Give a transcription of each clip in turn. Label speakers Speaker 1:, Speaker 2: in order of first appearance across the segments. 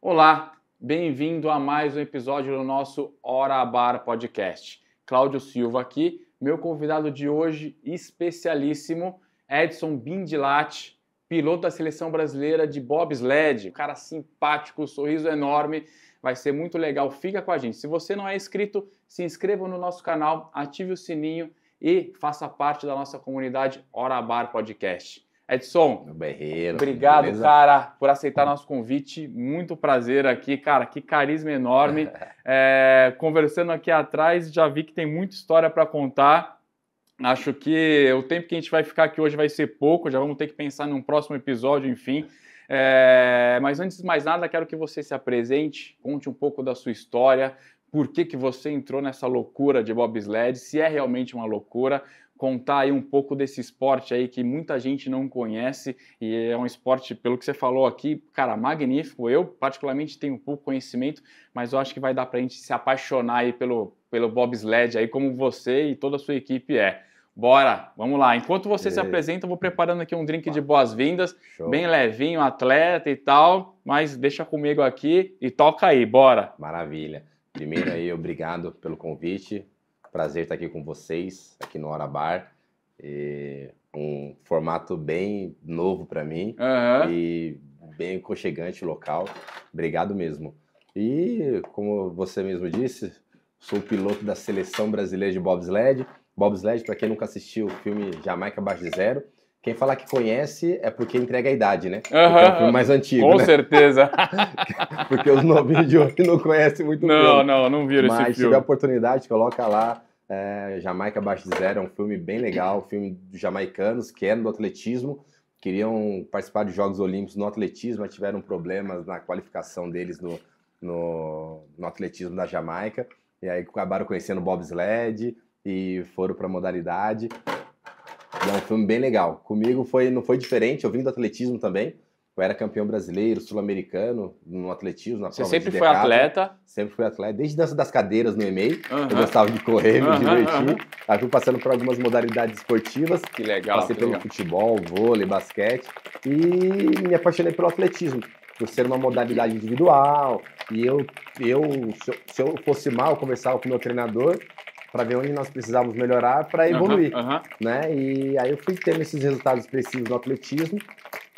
Speaker 1: Olá, bem-vindo a mais um episódio do nosso Hora Bar Podcast. Cláudio Silva aqui, meu convidado de hoje, especialíssimo, Edson Bindilat, piloto da seleção brasileira de bobsled. Um cara simpático, sorriso enorme, vai ser muito legal. Fica com a gente. Se você não é inscrito, se inscreva no nosso canal, ative o sininho e faça parte da nossa comunidade Hora Bar Podcast. Edson, meu berreiro, obrigado, beleza? cara, por aceitar nosso convite. Muito prazer aqui, cara. Que carisma enorme. é, conversando aqui atrás, já vi que tem muita história para contar. Acho que o tempo que a gente vai ficar aqui hoje vai ser pouco. Já vamos ter que pensar num próximo episódio, enfim. É, mas antes de mais nada, quero que você se apresente, conte um pouco da sua história, por que, que você entrou nessa loucura de bobsled, se é realmente uma loucura, contar aí um pouco desse esporte aí que muita gente não conhece e é um esporte, pelo que você falou aqui, cara, magnífico. Eu, particularmente, tenho pouco conhecimento, mas eu acho que vai dar para a gente se apaixonar aí pelo, pelo bobsled aí, como você e toda a sua equipe é. Bora, vamos lá. Enquanto você e... se apresenta, eu vou preparando aqui um drink de boas-vindas, bem levinho, atleta e tal, mas deixa comigo aqui e toca aí, bora. Maravilha.
Speaker 2: Primeiro aí, obrigado pelo convite. Prazer estar aqui com vocês, aqui no Hora Bar. E um formato bem novo para mim uhum. e bem aconchegante local. Obrigado mesmo. E como você mesmo disse, sou piloto da seleção brasileira de bobsled. Bobsled, para quem nunca assistiu o filme Jamaica Abaixo de Zero, quem fala que conhece é porque entrega a idade, né? Uhum, é o filme mais antigo. Com né? certeza. porque os novinhos de hoje não conhecem muito não, filme. Não, não, não viram esse filme. Mas se tiver oportunidade, coloca lá. É, Jamaica Abaixo de Zero é um filme bem legal, filme dos jamaicanos que eram é do atletismo, queriam participar de Jogos Olímpicos no atletismo, mas tiveram problemas na qualificação deles no, no, no atletismo da Jamaica. E aí acabaram conhecendo o bobsled e foram para a modalidade. E é um filme bem legal. Comigo foi, não foi diferente, eu vim do atletismo também. Eu era campeão brasileiro, sul-americano no atletismo, na Você sempre de foi atleta? Sempre fui atleta, desde dança das cadeiras no EMEI. Uhum. Eu gostava de correr, me divertir. Uhum. Aí fui passando por algumas modalidades esportivas. Que legal. Passei que pelo legal. futebol, vôlei, basquete. E me apaixonei pelo atletismo, por ser uma modalidade individual. E eu, eu se, eu, se eu fosse mal, eu conversava com o meu treinador para ver onde nós precisávamos melhorar para evoluir, uhum, uhum. né? E aí eu fui tendo esses resultados precisos no atletismo.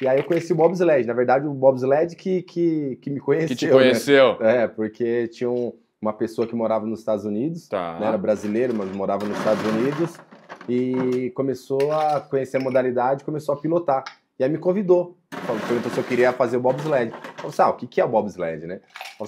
Speaker 2: E aí eu conheci o bobsled, na verdade o bobsled que, que, que me conheceu. Que te né? conheceu. Né? É, porque tinha um, uma pessoa que morava nos Estados Unidos, tá. né? era brasileiro, mas morava nos Estados Unidos, e começou a conhecer a modalidade, começou a pilotar. E aí me convidou, perguntou se eu queria fazer o bobsled. Eu falei, assim, ah, o que, que é o bobsled, né?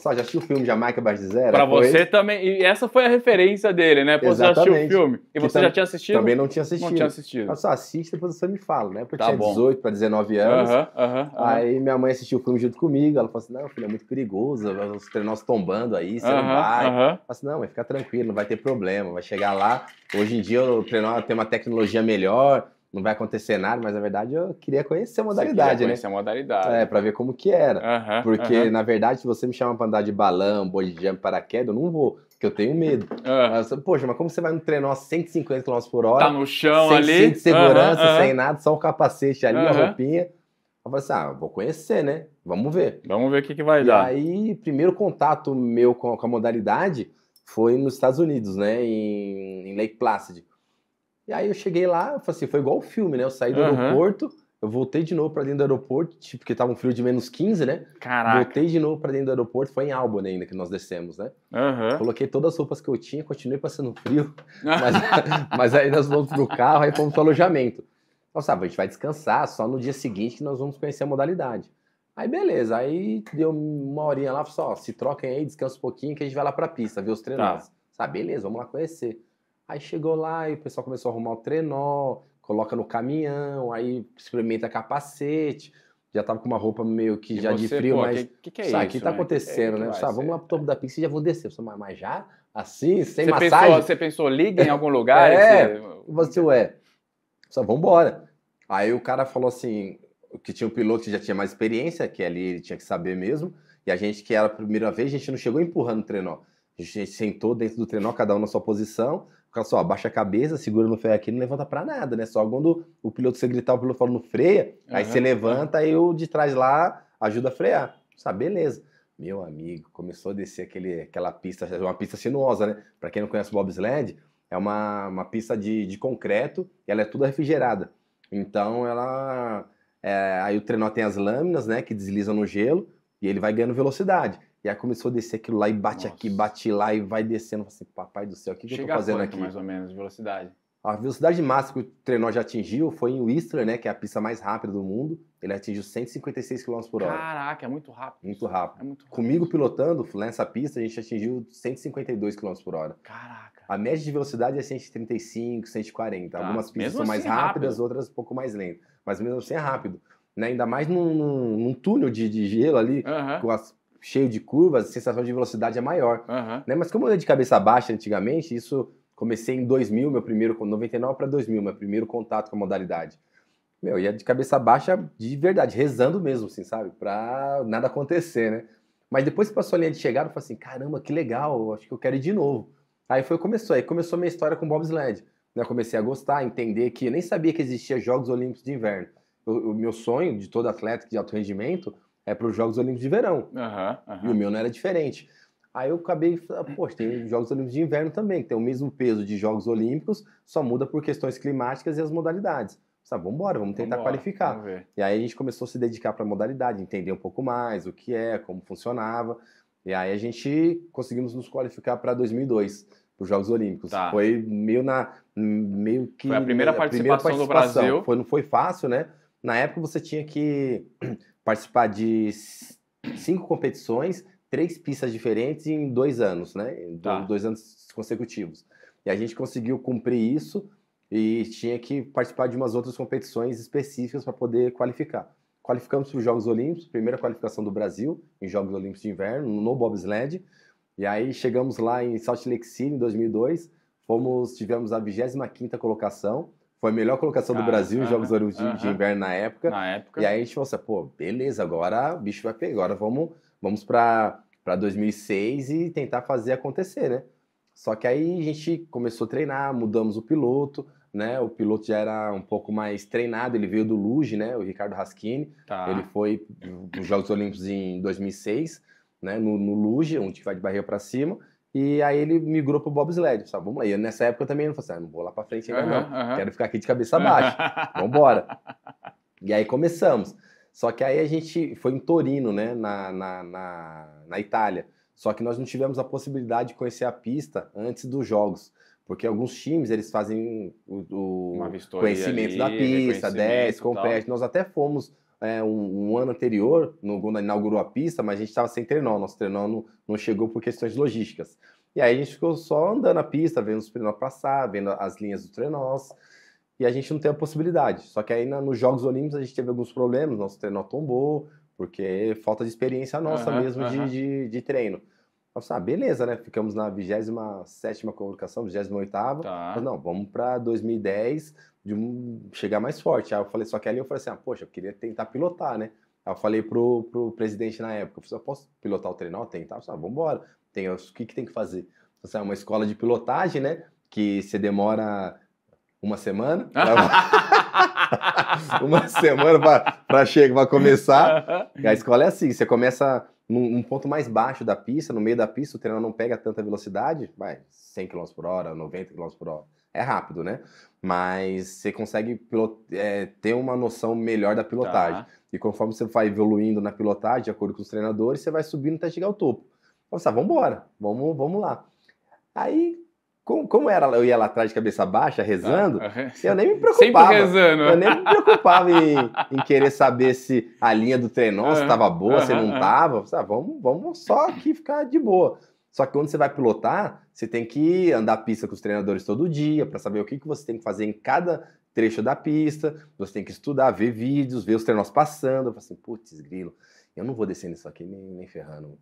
Speaker 2: Falou já assistiu o filme Jamaica Abaixo de Zero? Pra foi... você
Speaker 1: também. E essa foi a referência dele, né? Pô, Exatamente. você já assistiu o filme. E você já tinha assistido? Também não tinha assistido. Não tinha assistido. Eu só
Speaker 2: depois você me fala, né? Porque tá eu tinha bom. 18 pra 19 anos. Uh -huh, uh -huh, aí minha mãe assistiu o filme junto comigo. Ela falou assim, não, filho, é muito perigoso. Os trenós tombando aí, você uh -huh, não vai. Uh Eu falei assim, não, mas fica tranquilo, não vai ter problema. Vai chegar lá. Hoje em dia o treinador tem uma tecnologia melhor não vai acontecer nada, mas na verdade eu queria conhecer a modalidade, né? conhecer a modalidade. É, pra ver como que era. porque, na verdade, se você me chama pra andar de balão, body jump, paraquedas, eu não vou, porque eu tenho medo. Ah. Poxa, mas como você vai no trenó a 150 km por hora? Tá no chão sem, ali. Sem segurança, sem nada, só o capacete ali, a roupinha. Eu falei assim, ah, vou conhecer, né? Vamos ver. Vamos ver o que, que vai e dar. E aí, primeiro contato meu com a modalidade foi nos Estados Unidos, né? Em, em Lake Placid e aí eu cheguei lá, assim, foi igual o filme, né? Eu saí do uhum. aeroporto, eu voltei de novo para dentro do aeroporto, tipo, porque tava um frio de menos 15, né? Caraca. Voltei de novo para dentro do aeroporto, foi em Albany ainda que nós descemos, né? Uhum. Coloquei todas as roupas que eu tinha, continuei passando frio, mas, mas aí nós vamos pro carro, aí fomos pro alojamento. Eu então, a gente vai descansar, só no dia seguinte que nós vamos conhecer a modalidade. Aí beleza, aí deu uma horinha lá, só assim, se troquem aí, descansa um pouquinho que a gente vai lá pra pista, ver os treinados. Tá. Sabe, beleza, vamos lá conhecer. Aí chegou lá e o pessoal começou a arrumar o trenó, coloca no caminhão, aí experimenta capacete. Já tava com uma roupa meio que e já você, de frio, pô, mas. O que, que, é isso? aqui tá né? É acontecendo, que, né? Que vamos lá pro topo da pista e já vou descer. Mas, mas já? Assim? Sem você massagem? Pensou, você
Speaker 1: pensou, liga em algum lugar? é, esse...
Speaker 2: você, assim, ué. Só vambora. Aí o cara falou assim: que tinha um piloto que já tinha mais experiência, que ali ele tinha que saber mesmo. E a gente, que era a primeira vez, a gente não chegou empurrando o trenó. A gente sentou dentro do trenó, cada um na sua posição só, abaixa a cabeça, segura no freio aqui, não levanta para nada, né? Só quando o piloto você gritar, o piloto fala no freia, uhum. aí você levanta e o de trás lá ajuda a frear. sabe? beleza. Meu amigo, começou a descer aquele, aquela pista, é uma pista sinuosa, né? Para quem não conhece o bobsled, é uma, uma pista de, de concreto e ela é toda refrigerada. Então ela. É, aí o trenó tem as lâminas, né? Que deslizam no gelo e ele vai ganhando velocidade. E aí começou a descer aquilo lá e bate Nossa. aqui, bate lá e vai descendo. Assim, papai do céu, o que, que eu tô fazendo a quanto, aqui? mais ou menos, de velocidade? A velocidade máxima que o trenó já atingiu foi em Whistler, né? Que é a pista mais rápida do mundo. Ele atingiu 156 km por hora. Caraca, é muito rápido. Muito rápido. É muito rápido. Comigo pilotando, nessa pista, a gente atingiu 152 km por hora. Caraca. A média de velocidade é 135, 140. Tá. Algumas pistas mesmo são assim, mais rápidas, rápido. outras um pouco mais lentas. Mas mesmo assim é rápido. Né? Ainda mais num, num, túnel de, de gelo ali, com as cheio de curvas, a sensação de velocidade é maior. Uhum. Né? Mas como eu ia de cabeça baixa antigamente, isso comecei em 2000, meu primeiro, 99 para 2000, meu primeiro contato com a modalidade. Meu, ia de cabeça baixa de verdade, rezando mesmo, assim, sabe? Pra nada acontecer, né? Mas depois que passou a linha de chegada, eu falei assim, caramba, que legal, acho que eu quero ir de novo. Aí foi, começou, aí começou a minha história com bobsled. Né? Eu comecei a gostar, entender que eu nem sabia que existia Jogos Olímpicos de Inverno. O, o meu sonho de todo atleta de alto rendimento é para os Jogos Olímpicos de Verão. Uhum, uhum. E o meu não era diferente. Aí eu acabei, ah, poxa, tem Jogos Olímpicos de Inverno também, que tem o mesmo peso de Jogos Olímpicos, só muda por questões climáticas e as modalidades. Sabe, ah, vamos embora, vamos tentar vambora, qualificar. Vamos e aí a gente começou a se dedicar para a modalidade, entender um pouco mais o que é, como funcionava. E aí a gente conseguimos nos qualificar para 2002 para os Jogos Olímpicos. Tá. Foi meio na meio que foi a primeira participação, a primeira participação, do Brasil. Foi, não foi fácil, né? Na época você tinha que participar de cinco competições, três pistas diferentes em dois anos, né? Tá. Dois anos consecutivos. E a gente conseguiu cumprir isso e tinha que participar de umas outras competições específicas para poder qualificar. Qualificamos para os Jogos Olímpicos, primeira qualificação do Brasil em Jogos Olímpicos de Inverno, no bobsled. E aí chegamos lá em Salt Lake City em 2002, fomos, tivemos a 25ª colocação, foi a melhor colocação do ah, Brasil nos Jogos Olímpicos de, de, Inverno na época. Na época. E aí a gente falou assim, pô, beleza, agora o bicho vai pegar, agora vamos, vamos para 2006 e tentar fazer acontecer, né? Só que aí a gente começou a treinar, mudamos o piloto, né? O piloto já era um pouco mais treinado, ele veio do Luge, né? O Ricardo Raschini. Tá. Ele foi nos Jogos Olímpicos em 2006, né? No, no Luge, um tiro vai de barriga para cima. E aí ele migrou pro bobsled, sabe? Vamos lá. E nessa época eu também não falei assim, ah, não vou lá pra frente ainda uhum, não. Uhum. Quero ficar aqui de cabeça baixa. Vambora. E aí começamos. Só que aí a gente foi em Torino, né? Na, na, na, na Itália. Só que nós não tivemos a possibilidade de conhecer a pista antes dos jogos. Porque alguns times, eles fazem o, o conhecimento ali, da pista, 10, compete. Nós até fomos é, um, um, ano anterior, no, quando inaugurou a pista, mas a gente estava sem trenó, nosso trenó não, não chegou por questões logísticas. E aí a gente ficou só andando a pista, vendo os trenó passar, vendo as linhas do trenós, e a gente não teve a possibilidade. Só que aí na, nos Jogos Olímpicos a gente teve alguns problemas, nosso trenó tombou, porque falta de experiência nossa uhum, mesmo uhum. De, de, de, treino. Nós ah, beleza, né? Ficamos na 27 sétima colocação, 28 oitava Tá. Mas não, vamos para 2010 de chegar mais forte. Aí eu falei, só que ali eu falei assim, ah, poxa, eu queria tentar pilotar, né? Aí eu falei pro, pro presidente na época, eu falei, eu assim, ah, posso pilotar o trenó? Tentar? Eu falei, ah, vambora. Tem, o que, que tem que fazer? Você é assim, ah, uma escola de pilotagem, né? Que você demora uma semana. Pra... uma semana para chegar, para começar. A escola é assim, você começa num, num, ponto mais baixo da pista, no meio da pista, o treinador não pega tanta velocidade, vai 100 km por hora, 90 km por hora. É rápido, né? Mas você consegue pilot... é, ter uma noção melhor da pilotagem. Tá. E conforme você vai evoluindo na pilotagem, de acordo com os treinadores, você vai subindo até chegar ao topo. Então, vamos embora, vamos, vamos lá. Aí como, como era, eu ia lá atrás de cabeça baixa, rezando, ah, eu nem me preocupava. Sempre rezando. Eu nem me preocupava em, em querer saber se a linha do trenó uhum. estava boa, uhum. se não estava. Ah, vamos, vamos só aqui ficar de boa. Só que quando você vai pilotar, você tem que andar pista com os treinadores todo dia para saber o que, que você tem que fazer em cada trecho da pista. Você tem que estudar, ver vídeos, ver os treinos passando. Eu falo assim, putz, grilo, eu não vou descer nisso aqui nem, nem ferrando.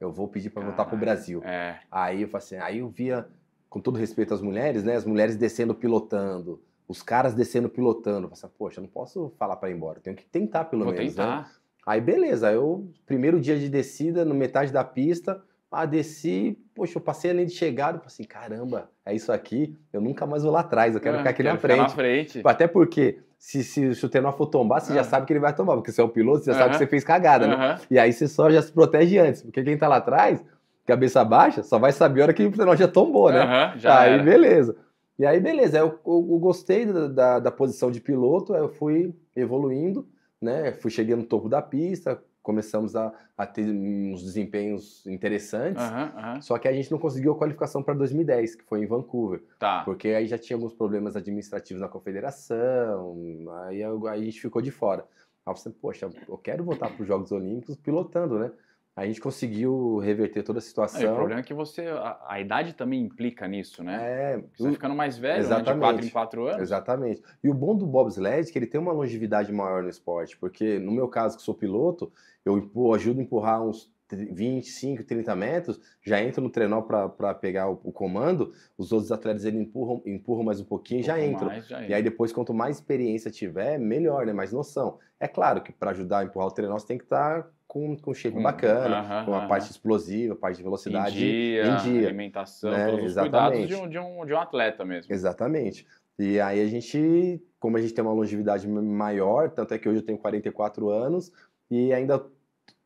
Speaker 2: Eu vou pedir para voltar pro Brasil. É. Aí eu falei assim, aí eu via com todo respeito às mulheres, né? As mulheres descendo pilotando, os caras descendo pilotando. Assim, poxa, não posso falar para ir embora, tenho que tentar pelo Vou menos. Né? Tentar. Né? Aí beleza, eu primeiro dia de descida, no metade da pista, ah, desci, poxa, eu passei ali de chegada, falei assim, caramba, é isso aqui, eu nunca mais vou lá atrás, eu quero ah, ficar aqui quero na, frente. na, frente. Até porque, se, se, se o Tenor for tombar, você já ah. sabe que ele vai tombar, porque você é o piloto, você já sabe que você fez cagada, né? E aí você só já se protege antes, porque quem tá lá atrás, cabeça baixa, só vai saber a hora que o Fernando já tombou, né? Uhum, já aí era. beleza. E aí beleza, eu, eu, eu gostei da, da, da, posição de piloto, eu fui evoluindo, né? Fui chegando no topo da pista, começamos a, a ter uns desempenhos interessantes. Uhum, uhum. Só que a gente não conseguiu a qualificação para 2010, que foi em Vancouver. Tá. Porque aí já tinha alguns problemas administrativos na confederação, aí, aí a gente ficou de fora. Aí eu pensei, poxa, eu quero voltar para os Jogos Olímpicos pilotando, né? a gente conseguiu reverter toda a situação. É, o problema
Speaker 1: é que você. A, a, idade também implica nisso, né? É. Você vai ficando mais velho, exatamente, né, de 4 em 4 anos.
Speaker 2: Exatamente. E o bom do bobsled é que ele tem uma longevidade maior no esporte, porque no meu caso, que sou piloto, eu, ajudo a empurrar uns 25, 30 metros, já entro no trenó para pegar o, o, comando, os outros atletas ele empurram, empurram mais um pouquinho e já entram. Mais, já e aí depois, quanto mais experiência tiver, melhor, né? Mais noção. É claro que para ajudar a empurrar o trenó, você tem que estar tá com, com shape hum, bacana, aham, com a aham. parte explosiva, a parte de velocidade em dia, em dia alimentação, né? todos Exatamente. os cuidados de um, de,
Speaker 1: um, de um atleta mesmo.
Speaker 2: Exatamente. E aí a gente, como a gente tem uma longevidade maior, tanto é que hoje eu tenho 44 anos e ainda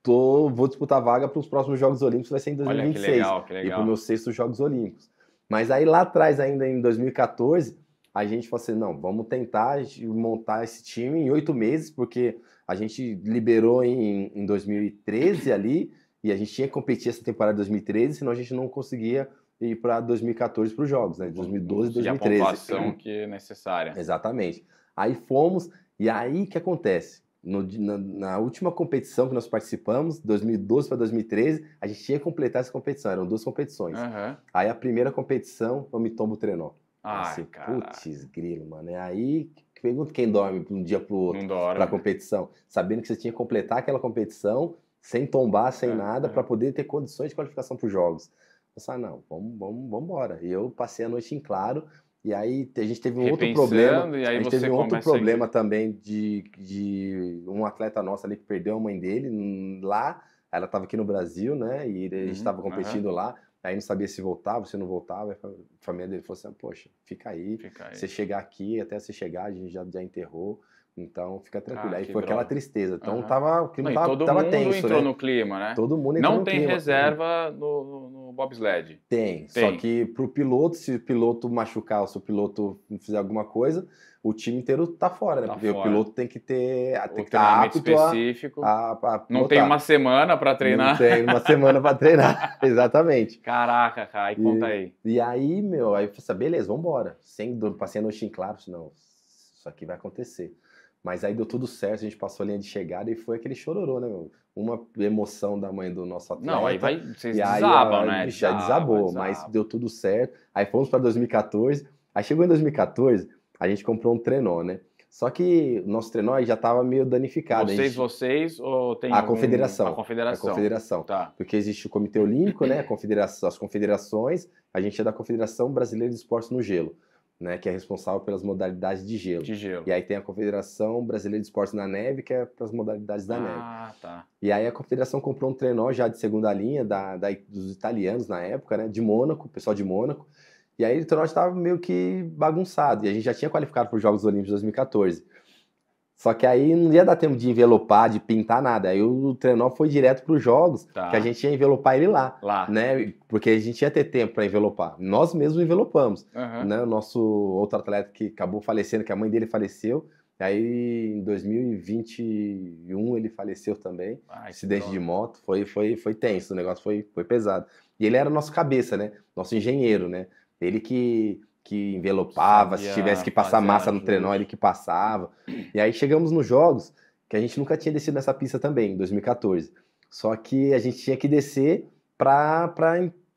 Speaker 2: tô, vou disputar vaga para os próximos Jogos Olímpicos, vai ser em 2026. Olha, que legal, que legal. E para os meus sextos Jogos Olímpicos. Mas aí lá atrás, ainda em 2014, a gente falou assim, não, vamos tentar montar esse time em oito meses, porque a gente liberou em, em 2013 ali, e a gente tinha que competir essa temporada de 2013, senão a gente não conseguia ir para 2014 para os jogos, né? 2012 e 2013. E a pontuação
Speaker 1: que é necessária.
Speaker 2: Exatamente. Aí fomos, e aí o que acontece? No, na, na, última competição que nós participamos, 2012 para 2013, a gente tinha que completar essa competição, eram duas competições. Uhum. Aí a primeira competição, eu me tomo o Ai, assim, putz, grilo, mano. E é aí pergunta quem dorme de um dia pro outro para né? competição, sabendo que você tinha que completar aquela competição sem tombar, sem é, nada, é. para poder ter condições de qualificação para os jogos. Pensar, ah, não, vamos, vamos, vamos embora. E eu passei a noite em claro. E aí a gente teve um outro problema. E aí a gente teve um outro problema também de, de um atleta nosso ali que perdeu a mãe dele lá. Ela estava aqui no Brasil, né? E a gente estava uhum, competindo uhum. lá Aí não sabia se voltava, se não voltava. A família dele falou assim: ah, poxa, fica aí. Fica aí. Você chegar aqui, até você chegar, a gente já, já enterrou. Então fica tranquilo. Ah, aí foi droga. aquela tristeza. Então uhum. tava, o clima não, tava, todo mundo entrou né? no clima, né? Todo mundo entrou Não no tem clima. Assim.
Speaker 1: reserva no, no bobsled.
Speaker 2: Tem, tem, só que para o piloto, se o piloto machucar, se o piloto fizer alguma coisa, o time inteiro tá fora, né? Tá Porque fora. o piloto tem que ter, ah, tem o que tá apto específico. A, a, a não tem uma
Speaker 1: semana para treinar. Não tem uma
Speaker 2: semana para treinar, exatamente. Caraca, cara, e, conta aí. E aí, meu, aí eu falei, assim, ah, beleza, vambora. Sem, passei a noite em claro, senão assim, isso aqui vai acontecer. Mas aí deu tudo certo, a gente passou a linha de chegada e foi aquele chororô, né, meu? Uma emoção da mãe do nosso atleta. Não, aí vai, vocês desabam, aí, né? Já desabou, mas deu tudo certo. Aí fomos para 2014. Aí chegou em 2014, a gente comprou um trenó, né? Só que o nosso trenó já estava meio danificado. Vocês, gente...
Speaker 1: vocês ou tem a confederação? A confederação. A confederação. Tá.
Speaker 2: Porque existe o Comitê Olímpico, né? Confederação, as confederações. A gente é da Confederação Brasileira de Esportes no Gelo né, que é responsável pelas modalidades de gelo. de gelo. E aí tem a Confederação Brasileira de Esportes na Neve, que é para as modalidades da ah, neve. Ah, tá. E aí a Confederação comprou um trenó já de segunda linha da, da dos italianos na época, né, de Mônaco, pessoal de Mônaco. E aí o trenó estava meio que bagunçado. E a gente já tinha qualificado para os Jogos Olímpicos de 2014. Só que aí não ia dar tempo de envelopar, de pintar nada. Aí o trenó foi direto para os jogos, tá. que a gente ia envelopar ele lá, lá, né? Porque a gente ia ter tempo para envelopar. Nós mesmos envelopamos, uhum. né? O nosso outro atleta que acabou falecendo, que a mãe dele faleceu, aí em 2021 ele faleceu também, Ai, acidente de moto, foi foi foi tenso, o negócio foi foi pesado. E ele era o nosso cabeça, né? Nosso engenheiro, né? Ele que que envelopava, Sabia se tivesse que passar massa no trenó, ele que passava. E aí chegamos nos jogos que a gente nunca tinha descido nessa pista também, em 2014. Só que a gente tinha que descer para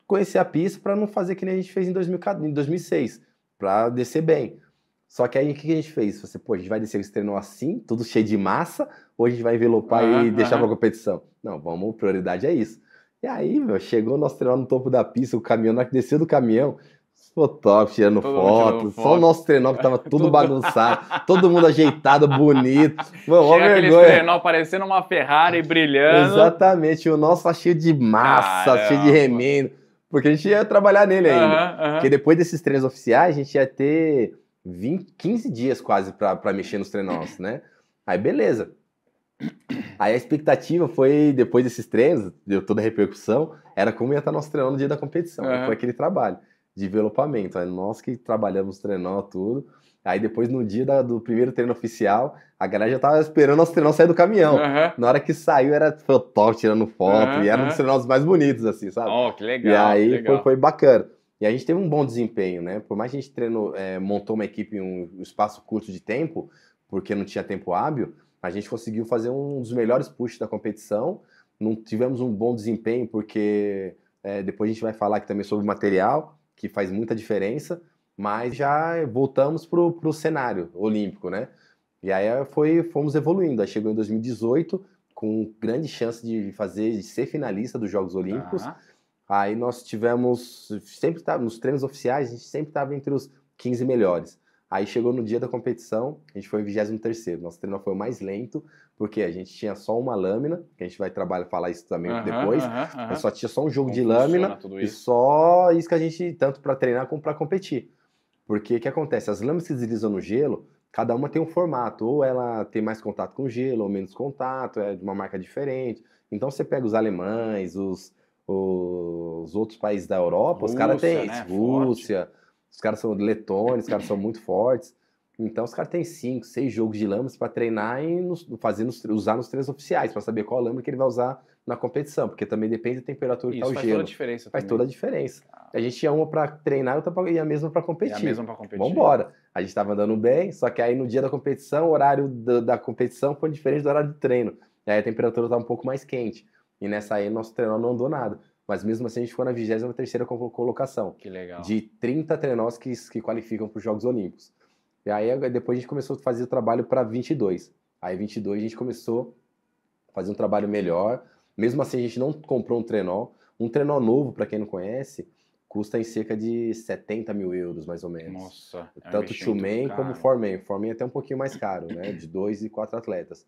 Speaker 2: conhecer a pista para não fazer que nem a gente fez em, 2000, em 2006, para descer bem. Só que aí o que a gente fez? Você, pô, a gente vai descer o trenó assim, tudo cheio de massa, ou a gente vai envelopar uhum, e deixar para para competição? Não, vamos, prioridade é isso. E aí, meu, chegou o nosso trenó no topo da pista, o caminhão, na hora que desceu do caminhão, Fotógrafo tirando todo foto, só foto. o nosso trenó que tava tudo bagunçado, todo mundo ajeitado, bonito. Mano, Chega aquele trenó
Speaker 1: parecendo uma Ferrari brilhando.
Speaker 2: Exatamente, o nosso tá cheio de massa, Caramba. cheio de remendo, porque a gente ia trabalhar nele ainda. Uhum, uhum. Porque depois desses treinos oficiais, a gente ia ter 20, 15 dias quase para mexer nos trenós, né? Aí beleza. Aí a expectativa foi, depois desses treinos, deu toda a repercussão, era como ia estar nosso treinão no dia da competição. Uhum. Foi aquele trabalho desenvolvimento. É nós que trabalhamos trenó, tudo. Aí depois, no dia da, do primeiro treino oficial, a galera já tava esperando nosso trenó sair do caminhão. Uhum. Na hora que saiu, era top tirando foto. Uhum. E era um dos trenós mais bonitos, assim, sabe? Oh, que legal. E aí legal. Foi, foi bacana. E a gente teve um bom desempenho, né? Por mais que a gente treinou, é, montou uma equipe em um espaço curto de tempo, porque não tinha tempo hábil, a gente conseguiu fazer um dos melhores push da competição. Não tivemos um bom desempenho, porque é, depois a gente vai falar aqui também sobre o material que faz muita diferença, mas já voltamos para o cenário olímpico, né? E aí foi, fomos evoluindo. Aí chegou em 2018, com grande chance de fazer, de ser finalista dos Jogos Olímpicos. Aí nós tivemos, sempre tava, tá, nos treinos oficiais, a gente sempre estava entre os 15 melhores. Aí chegou no dia da competição, a gente foi em 23 nosso treino foi o mais lento, porque a gente tinha só uma lâmina, que a gente vai trabalhar falar isso também uhum, depois. Uhum, uhum. só tinha só um jogo Como de lâmina e só isso que a gente tanto para treinar como para competir. Porque o que acontece? As lâminas que deslizam no gelo, cada uma tem um formato, ou ela tem mais contato com o gelo, ou menos contato, é de uma marca diferente. Então você pega os alemães, os, os outros países da Europa, Rússia, os caras têm né? Rússia, Forte. os caras são letônios, os caras são muito fortes. Então os caras têm cinco, seis jogos de lâminas para treinar e nos, fazer nos, usar nos treinos oficiais, para saber qual lâmina que ele vai usar na competição, porque também depende da temperatura Isso, e tal faz Toda a diferença faz também. toda a diferença. Ah. A gente tinha uma para treinar outra pra, e a mesma para competir. E a mesma para competir. Vambora. A gente estava andando bem, só que aí no dia da competição, o horário da competição foi diferente do horário de treino. E aí a temperatura estava tá um pouco mais quente. E nessa aí nosso treino não andou nada. Mas mesmo assim a gente ficou na 23 terceira colocação. Que legal. De 30 trenós que, que qualificam para os Jogos Olímpicos. E aí depois a gente começou a fazer o trabalho para 22. Aí 22 a gente começou a fazer um trabalho melhor. Mesmo assim a gente não comprou um trenó. Um trenó novo, para quem não conhece, custa em cerca de 70 mil euros, mais ou menos. Nossa, é Tanto é man como four Forman. é até um pouquinho mais caro, né? De dois e quatro atletas.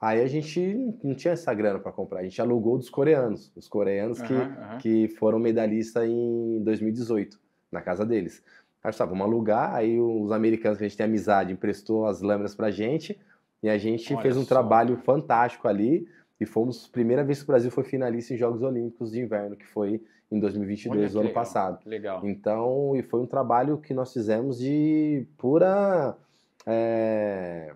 Speaker 2: Aí a gente não tinha essa grana para comprar, a gente alugou dos coreanos, os coreanos uhum, que, uhum. que foram medalhista em 2018, na casa deles. Aí eu tá, vamos alugar. Aí os americanos que a gente tem amizade emprestou as lâminas pra gente. E a gente Olha fez um só. trabalho fantástico ali. E fomos, primeira vez que o Brasil foi finalista em Jogos Olímpicos de Inverno, que foi em 2022, do ano legal, passado. Legal. Então, e foi um trabalho que nós fizemos de pura. É...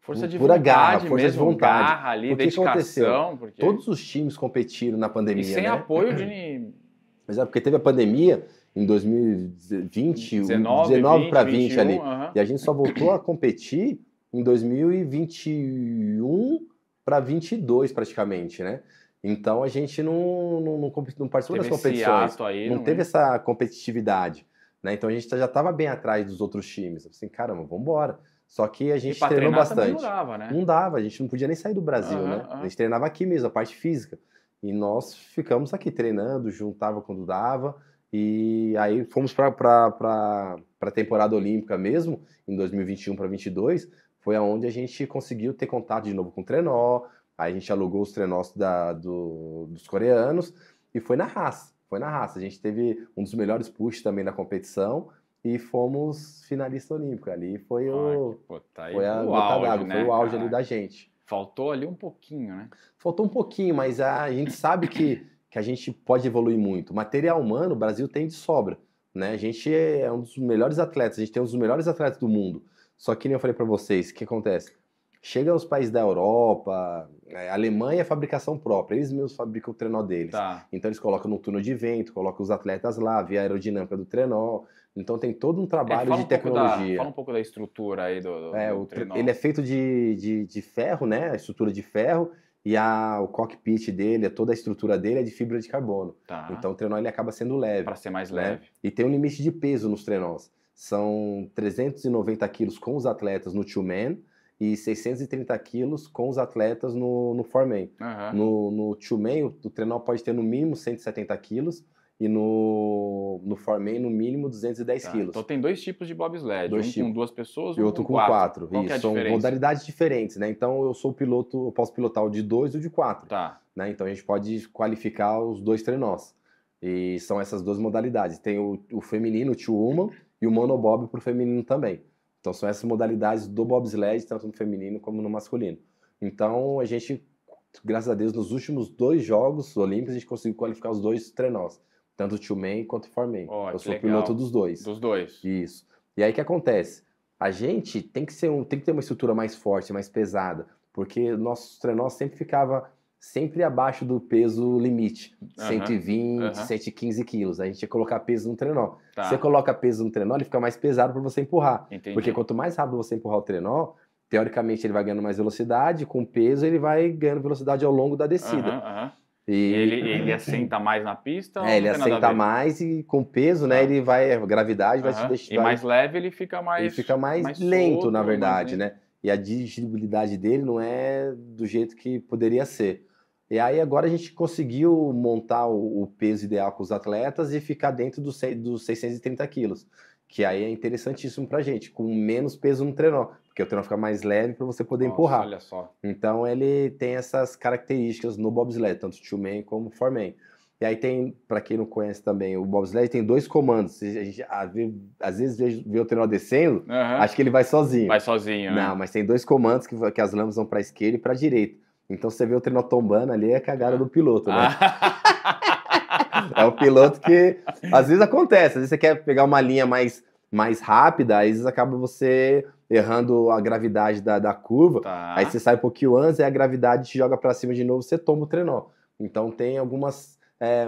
Speaker 1: Força de pura vontade, garra, força mesmo, de vontade. Garra ali, o que aconteceu? Porque... Todos
Speaker 2: os times competiram na pandemia. E sem né? apoio de. Mas é porque teve a pandemia em 2020, 19, 19 para 20, ali. Uhum. E a gente só voltou a competir em 2021 para 22 praticamente, né? Então a gente não, não, não, não participou das competições, aí, não, não teve é? essa competitividade, né? Então a gente tá, já estava bem atrás dos outros times. Assim, caramba, vamos embora. Só que a gente treinou bastante. Não dava, né? Não dava, a gente não podia nem sair do Brasil, uhum, né? Uhum. A gente treinava aqui mesmo, a parte física. E nós ficamos aqui treinando, juntava quando dava. E aí fomos para a temporada olímpica mesmo, em 2021 para 22, foi aonde a gente conseguiu ter contato de novo com o trenó, aí a gente alugou os trenós da, do, dos coreanos e foi na raça, foi na raça. A gente teve um dos melhores push também na competição e fomos finalista olímpico. Ali foi o, foi o auge né, cara? ali da gente.
Speaker 1: Faltou ali um pouquinho, né?
Speaker 2: Faltou um pouquinho, mas a gente sabe que que a gente pode evoluir muito. Material humano, o Brasil tem de sobra. Né? A gente é, é um dos melhores atletas, a gente tem um dos melhores atletas do mundo. Só que, nem eu falei para vocês, o que acontece? Chega aos países da Europa, é, a Alemanha é fabricação própria, eles mesmos fabricam o trenó deles. Tá. Então eles colocam no túnel de vento, colocam os atletas lá, via aerodinâmica do trenó. Então tem todo um é, trabalho é, de um tecnologia. Da, fala um
Speaker 1: pouco da estrutura aí do,
Speaker 2: do, é, do trenó. Ele é feito de, de, de ferro, né? A estrutura de ferro e a, o cockpit dele, é toda a estrutura dele é de fibra de carbono. Tá. Então o trenó ele acaba sendo leve. Para ser mais né? leve. Né? E tem um limite de peso nos trenós. São 390 quilos com os atletas no two-man e 630 quilos com os atletas no, no four-man. Uhum. No, no two-man, o, o trenó pode ter no mínimo 170 quilos e no, no formei no mínimo, 210 tá, quilos. Então
Speaker 1: tem dois tipos de bobsled, dois um tipos. com duas pessoas e um outro com quatro. quatro. É Isso, é são modalidades
Speaker 2: diferentes, né? Então eu sou piloto, eu posso pilotar o de dois e o de quatro. Tá. Né? Então a gente pode qualificar os dois trenós. E são essas duas modalidades. Tem o, o feminino, o two-woman, e o monobob para o feminino também. Então são essas modalidades do bobsled, tanto no feminino como no masculino. Então a gente, graças a Deus, nos últimos dois Jogos Olímpicos, a gente conseguiu qualificar os dois trenós. Tanto Tio Man quanto Formei. Oh, eu sou legal. piloto dos dois. Dos dois. Isso. E aí o que acontece? A gente tem que, ser um, tem que ter uma estrutura mais forte, mais pesada, porque nossos trenós sempre ficava sempre abaixo do peso limite, uhum, 120, uhum. 115 quilos. A gente ia colocar peso no trenó. Tá. Você coloca peso no trenó, ele fica mais pesado para você empurrar. Entendi. Porque quanto mais rápido você empurrar o trenó, teoricamente ele vai ganhando mais velocidade, com peso ele vai ganhando velocidade ao longo da descida. Uhum, uhum. E... Ele, é ele assenta
Speaker 1: mais na pista? É, ele assenta mais
Speaker 2: e com peso, né? Ah. Ele vai, gravidade vai se deixar. E mais
Speaker 1: leve ele fica mais. Ele fica
Speaker 2: mais, mais lento, solto, na verdade, né? E a dirigibilidade dele não é do jeito que poderia ser. E aí agora a gente conseguiu montar o, o peso ideal com os atletas e ficar dentro dos do 630 quilos, que aí é interessantíssimo para gente, com menos peso no trenó que o treino fica mais leve para você poder Nossa, empurrar. Olha só. Então ele tem essas características no bobsled, tanto two-man como four-man. E aí tem, para quem não conhece também, o bobsled tem dois comandos. A gente a, vê, às vezes vê, vê o treinador descendo, uhum. acho que ele vai sozinho. Vai
Speaker 1: sozinho. Né? Não, né? mas
Speaker 2: tem dois comandos que, que as lâminas vão para esquerda e para direita. Então você vê o treinador tombando ali, é a cagada ah. do piloto, né? Ah. é o piloto que às vezes acontece, às vezes você quer pegar uma linha mais mais rápida, às vezes acaba você errando a gravidade da, da curva. Tá. Aí você sai um pouquinho antes, aí a gravidade te joga para cima de novo, você toma o trenó. Então tem algumas é,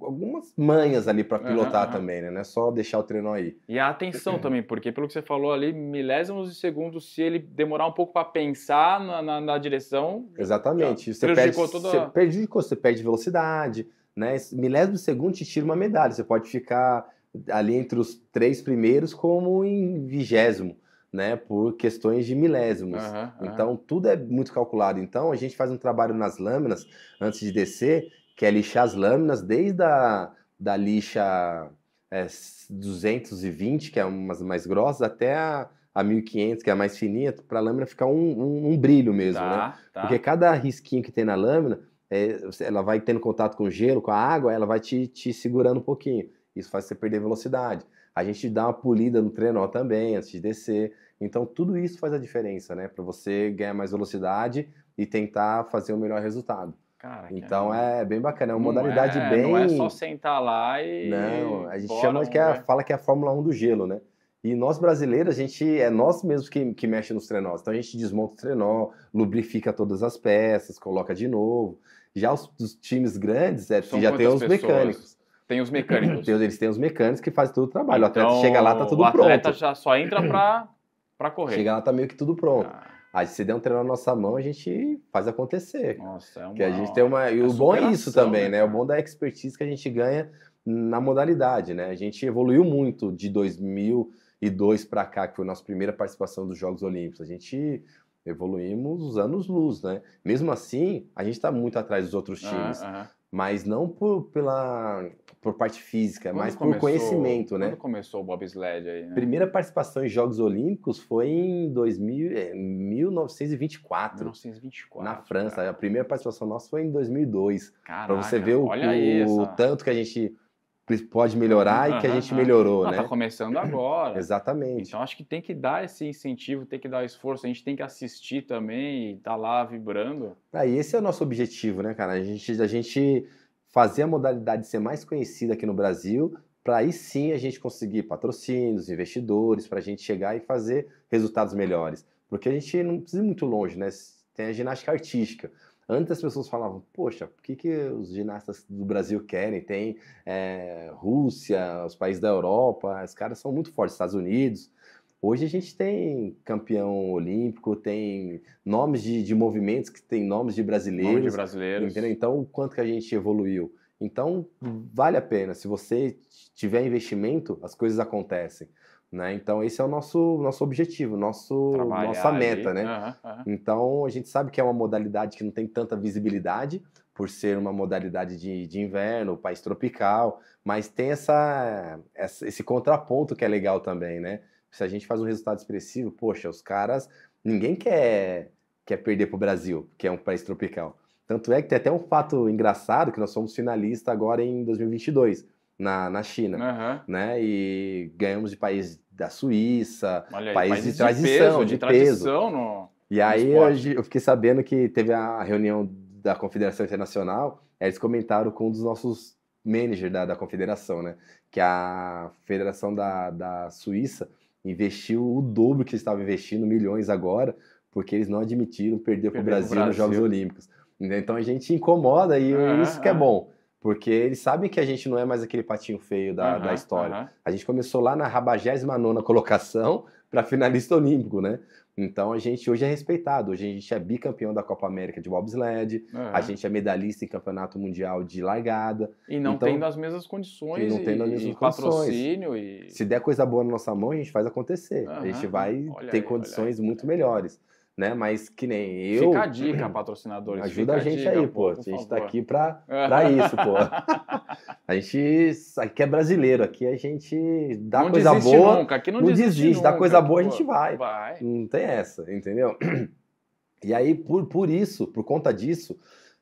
Speaker 2: algumas manhas ali para pilotar uhum, também, né? Não é só deixar o trenó aí.
Speaker 1: E a atenção também, porque pelo que você falou ali, milésimos de segundo, se ele demorar um pouco para pensar na, na, na, direção.
Speaker 2: Exatamente. Você perde, toda... você prejudicou, você perde velocidade, né? Milésimos de segundo te tira uma medalha. Você pode ficar ali entre os três primeiros como em vigésimo né, por questões de milésimos. Uhum, uhum. Então, tudo é muito calculado. Então, a gente faz um trabalho nas lâminas, antes de descer, que é lixar as lâminas desde a da lixa é, 220, que é umas mais grossas, até a, a 1500, que é a mais fininha, para a lâmina ficar um, um, um brilho mesmo, tá, né? Tá. Porque cada risquinho que tem na lâmina, é, ela vai tendo contato com o gelo, com a água, ela vai te, te segurando um pouquinho. Isso faz você perder velocidade. A gente dá uma polida no trenó também antes de descer. Então tudo isso faz a diferença, né? Para você ganhar mais velocidade e tentar fazer o melhor resultado. Cara, então é... é... bem bacana, é uma não modalidade é, bem. Não é só
Speaker 1: sentar lá e. Não, a gente Bora, chama que é,
Speaker 2: né? fala que é a Fórmula 1 do gelo, né? E nós brasileiros, a gente é nós mesmos que, que mexe nos trenós. Então a gente desmonta o trenó, lubrifica todas as peças, coloca de novo. Já os, os times grandes, é, já tem os pessoas? mecânicos.
Speaker 1: Tem os mecânicos. Tem,
Speaker 2: eles têm os mecânicos que fazem todo o trabalho. Então, o atleta então, chega lá, tá tudo pronto. O atleta pronto.
Speaker 1: já só entra pra,
Speaker 2: pra correr. Chega lá, tá meio que tudo pronto. Ah. Aí se der um treino na nossa mão, a gente faz acontecer. Nossa, é uma... Que a gente tem uma... E o é bom é isso também, né? né? O bom da expertise que a gente ganha na modalidade, né? A gente evoluiu muito de 2002 para cá, que foi a nossa primeira participação dos Jogos Olímpicos. A gente evoluímos os anos-luz, né? Mesmo assim, a gente está muito atrás dos outros ah, times. Ah, ah, mas não por, pela por parte física, quando mas começou, por conhecimento, quando né? Quando
Speaker 1: começou o bobsled aí, né? Primeira
Speaker 2: participação em Jogos Olímpicos foi em 2000, 1924. 1924. Na França. Cara. A primeira participação nossa foi em 2002. Para você ver o, o tanto que a gente pode melhorar uhum, e que a gente uhum. melhorou, né? Tá começando agora. Exatamente. Então acho que tem que dar esse incentivo,
Speaker 1: tem que dar esforço, a gente tem que assistir também e tá lá vibrando.
Speaker 2: Aí ah, esse é o nosso objetivo, né, cara? A gente, a gente fazer a modalidade ser mais conhecida aqui no Brasil, para aí sim a gente conseguir patrocínios, investidores, para a gente chegar e fazer resultados melhores. Porque a gente não precisa ir muito longe, né? Tem a ginástica artística. Antes as pessoas falavam, poxa, o que, que os ginastas do Brasil querem? Tem é, Rússia, os países da Europa, os caras são muito fortes, Estados Unidos. Hoje a gente tem campeão olímpico, tem nomes de, de movimentos que tem nomes de brasileiros. Nomes de brasileiros. Entendeu? Então, o quanto que a gente evoluiu. Então, hum. vale a pena. Se você tiver investimento, as coisas acontecem. Né? Então, esse é o nosso, nosso objetivo, nosso, nossa meta. Né? Uhum, uhum. Então, a gente sabe que é uma modalidade que não tem tanta visibilidade, por ser uma modalidade de, de inverno, país tropical, mas tem essa, essa, esse contraponto que é legal também, né? Se a gente faz um resultado expressivo, poxa, os caras. Ninguém quer, quer perder para o Brasil, que é um país tropical. Tanto é que tem até um fato engraçado que nós fomos finalista agora em 2022 na, na China, uhum. né? E ganhamos de país da Suíça, aí, país de tradição, de, peso, de, No, e aí hoje eu, eu fiquei sabendo que teve a reunião da Confederação Internacional, eles comentaram com um dos nossos managers da, da confederação, né? Que é a Federação da, da Suíça investiu o dobro que estavam investindo, milhões agora, porque eles não admitiram perder para o Brasil, Brasil, nos Jogos Olímpicos. Então a gente incomoda e é, isso que é, é. bom. Porque eles sabem que a gente não é mais aquele patinho feio da, uhum, da história. Uhum. A gente começou lá na 49 colocação para finalista olímpico, né? Então a gente hoje é respeitado. Hoje a gente é bicampeão da Copa América de bobsled, uhum. a gente é medalhista em campeonato mundial de largada. E não então, tendo
Speaker 1: as mesmas condições. E não tendo as mesmas patrocínio e...
Speaker 2: Se der coisa boa na nossa mão, a gente faz acontecer. a gente vai olha ter aí, condições muito melhores né? Mas que nem eu. Fica a dica, patrocinadores. Ajuda a gente dica, aí, pô. A gente está aqui para isso, pô. a gente aqui é brasileiro, aqui a gente dá não coisa boa. Nunca. Aqui não, não desiste, desiste nunca. dá coisa boa, a gente vai. vai. Não tem essa, entendeu? E aí, por, por isso, por conta disso,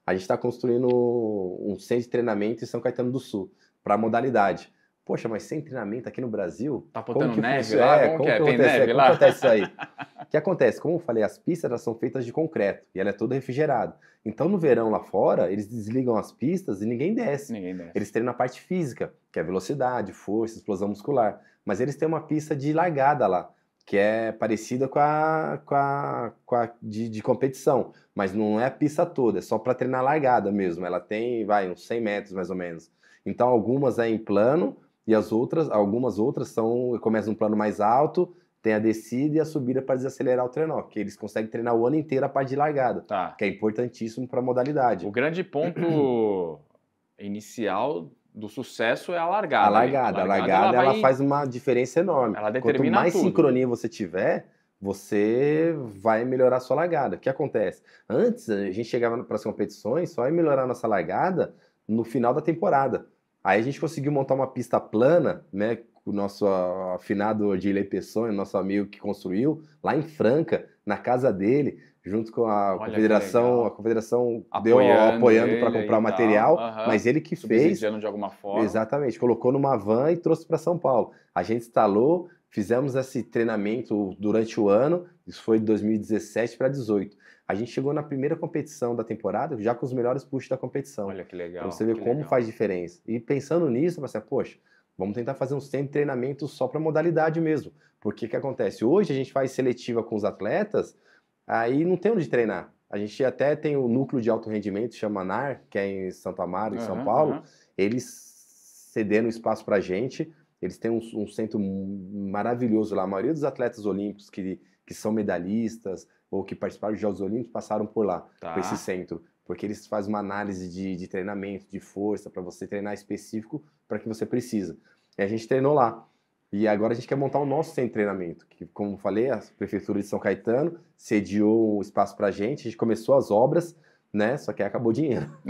Speaker 2: a gente está construindo um centro de treinamento em São Caetano do Sul, para modalidade poxa, mas sem treinamento aqui no Brasil. Tá botando como neve lá? É, como, como que, é? que acontece, neve lá? acontece isso aí? O que acontece? Como eu falei, as pistas elas são feitas de concreto e ela é toda refrigerada. Então, no verão lá fora, eles desligam as pistas e ninguém desce. Ninguém desce. Eles treinam a parte física, que é velocidade, força, explosão muscular. Mas eles têm uma pista de largada lá, que é parecida com a, com a, com a de, de competição. Mas não é a pista toda, é só para treinar largada mesmo. Ela tem, vai, uns 100 metros mais ou menos. Então, algumas é em plano, e as outras, algumas outras são começam no plano mais alto, tem a descida e a subida para desacelerar o trenó, que eles conseguem treinar o ano inteiro a parte de largada, tá. que é importantíssimo para a modalidade. O grande ponto inicial
Speaker 1: do sucesso é a largada. A largada, né? a largada, a largada ela, ela vai... faz
Speaker 2: uma diferença enorme. Ela determina Quanto mais tudo. sincronia você tiver, você vai melhorar a sua largada. O que acontece? Antes, a gente chegava para as competições só em melhorar a nossa largada no final da temporada. Aí a gente conseguiu montar uma pista plana, né? O nosso afinado Odilei Pesson, nosso amigo que construiu, lá em Franca, na casa dele, junto com a Olha confederação, a confederação apoiando deu apoiando para comprar material, uhum. mas ele que fez, de alguma forma. Exatamente, colocou numa van e trouxe para São Paulo. A gente instalou, fizemos esse treinamento durante o ano, isso foi de 2017 para 2018. A gente chegou na primeira competição da temporada já com os melhores puxos da competição. Olha que legal. Pra você ver como legal. faz diferença. E pensando nisso, você pensei, assim, poxa, vamos tentar fazer um centro de treinamento só para modalidade mesmo. Porque que acontece? Hoje a gente faz seletiva com os atletas, aí não tem onde treinar. A gente até tem o núcleo de alto rendimento, chama NAR, que é em Santo Amaro, em uhum, São Paulo. Uhum. Eles cederam espaço para a gente. Eles têm um, um, centro maravilhoso lá. A maioria dos atletas olímpicos que, que são medalhistas, ou que participaram dos Jogos Olímpicos passaram por lá, tá. por esse centro. Porque eles fazem uma análise de, de treinamento, de força, para você treinar específico para que você precisa. E a gente treinou lá. E agora a gente quer montar o nosso centro de treinamento, que, como falei, a Prefeitura de São Caetano sediou o espaço para a gente, a gente começou as obras, né? Só que acabou o dinheiro.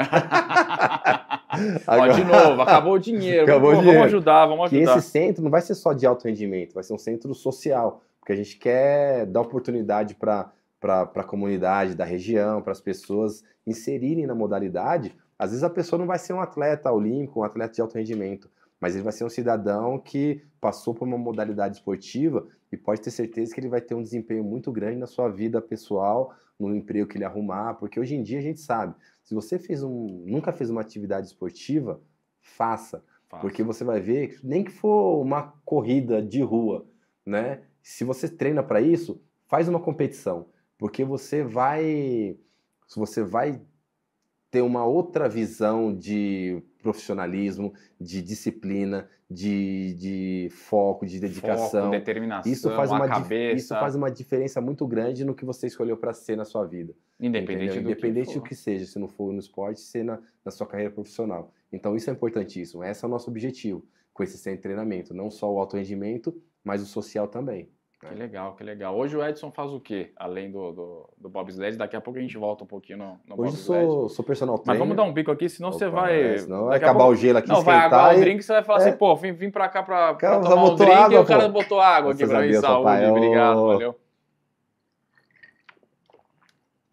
Speaker 1: agora... Ó, de novo, acabou o dinheiro. Acabou Pô, dinheiro. Vamos ajudar, vamos ajudar. E esse
Speaker 2: centro não vai ser só de alto rendimento, vai ser um centro social, porque a gente quer dar oportunidade para para a comunidade da região, para as pessoas inserirem na modalidade, às vezes a pessoa não vai ser um atleta olímpico, um atleta de alto rendimento, mas ele vai ser um cidadão que passou por uma modalidade esportiva e pode ter certeza que ele vai ter um desempenho muito grande na sua vida pessoal, no emprego que ele arrumar, porque hoje em dia a gente sabe, se você fez um, nunca fez uma atividade esportiva, faça, faça. porque você vai ver, nem que for uma corrida de rua, né? Se você treina para isso, faz uma competição porque você vai você vai ter uma outra visão de profissionalismo, de disciplina, de, de foco, de dedicação. Foco, determinação, isso faz uma cabeça. Isso faz uma diferença muito grande no que você escolheu para ser na sua vida. Independente, do, Independente que do que seja, se não for no esporte, ser na, na sua carreira profissional. Então isso é importantíssimo. Esse é o nosso objetivo com esse treinamento. Não só o alto rendimento, mas o social também.
Speaker 1: Que legal, que legal. Hoje o Edson faz o quê? Além do, do, do bobsled, daqui a pouco a gente volta um pouquinho no, no Hoje bobsled.
Speaker 2: sou, sou personal trainer. Mas vamos dar um
Speaker 1: bico aqui, senão Opa, você vai... É, senão vai acabar pouco... o gelo aqui, Não, vai acabar e... o drink, e você vai falar assim, é... assim, pô, vim, vim pra cá pra, cara, pra tomar um drink água, e o cara pô. botou água aqui Vocês pra mim, saúde, papai. obrigado, valeu.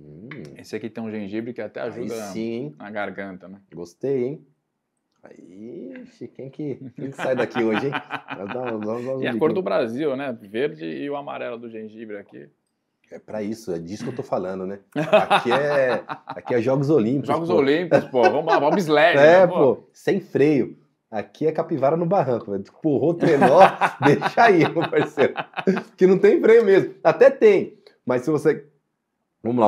Speaker 1: Hum. Esse aqui tem um gengibre que até ajuda sim, na garganta, né?
Speaker 2: Gostei, hein? Ixi, quem que, quem que sai daqui hoje, hein? Nós nós e a cor do Brasil,
Speaker 1: né? Verde e o amarelo do gengibre aqui.
Speaker 2: É para isso, é disso que eu tô falando, né?
Speaker 1: Aqui é,
Speaker 2: aqui é Jogos Olímpicos. Jogos pô. Olímpicos, pô.
Speaker 1: Vamos lá, bobsled. É, né, pô?
Speaker 2: pô, sem freio. Aqui é capivara no barranco, velho. Empurrou tipo, o trenó, deixa aí, meu parceiro. Que não tem freio mesmo. Até tem, mas se você Vamos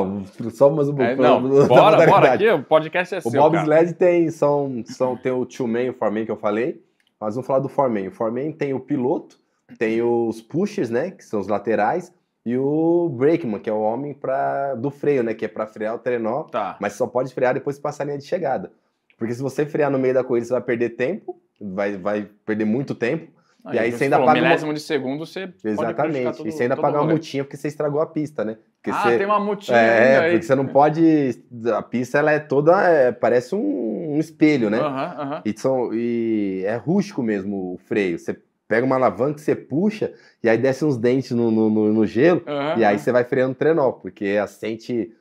Speaker 2: lá, só mais um É, não, pra, bora, bora aqui,
Speaker 1: o podcast é o seu. O bobsled
Speaker 2: tem, são, são, tem o Tio man e o Forman que eu falei, mas vamos falar do Forman O Forman tem o piloto, tem os pushers, né, que são os laterais, e o brakeman, que é o homem pra, do freio, né, que é para frear o trenó, tá. mas só pode frear depois que passar a linha de chegada. Porque se você frear no meio da corrida, você vai perder tempo, vai, vai perder muito tempo, e aí você ainda falou, paga. milésimo
Speaker 1: de segundo, você. Exatamente. Todo, e você ainda paga uma multinha
Speaker 2: porque você estragou a pista, né? Porque ah, você, tem uma motinha é, aí. porque você não pode. A pista ela é toda. É, parece um, um, espelho, né? Uhum, uhum. E, são, e é rústico mesmo o freio. Você pega uma alavanca, você puxa, e aí desce uns dentes no, no, no, no gelo, uhum. e aí você vai freando o trenó, porque a 150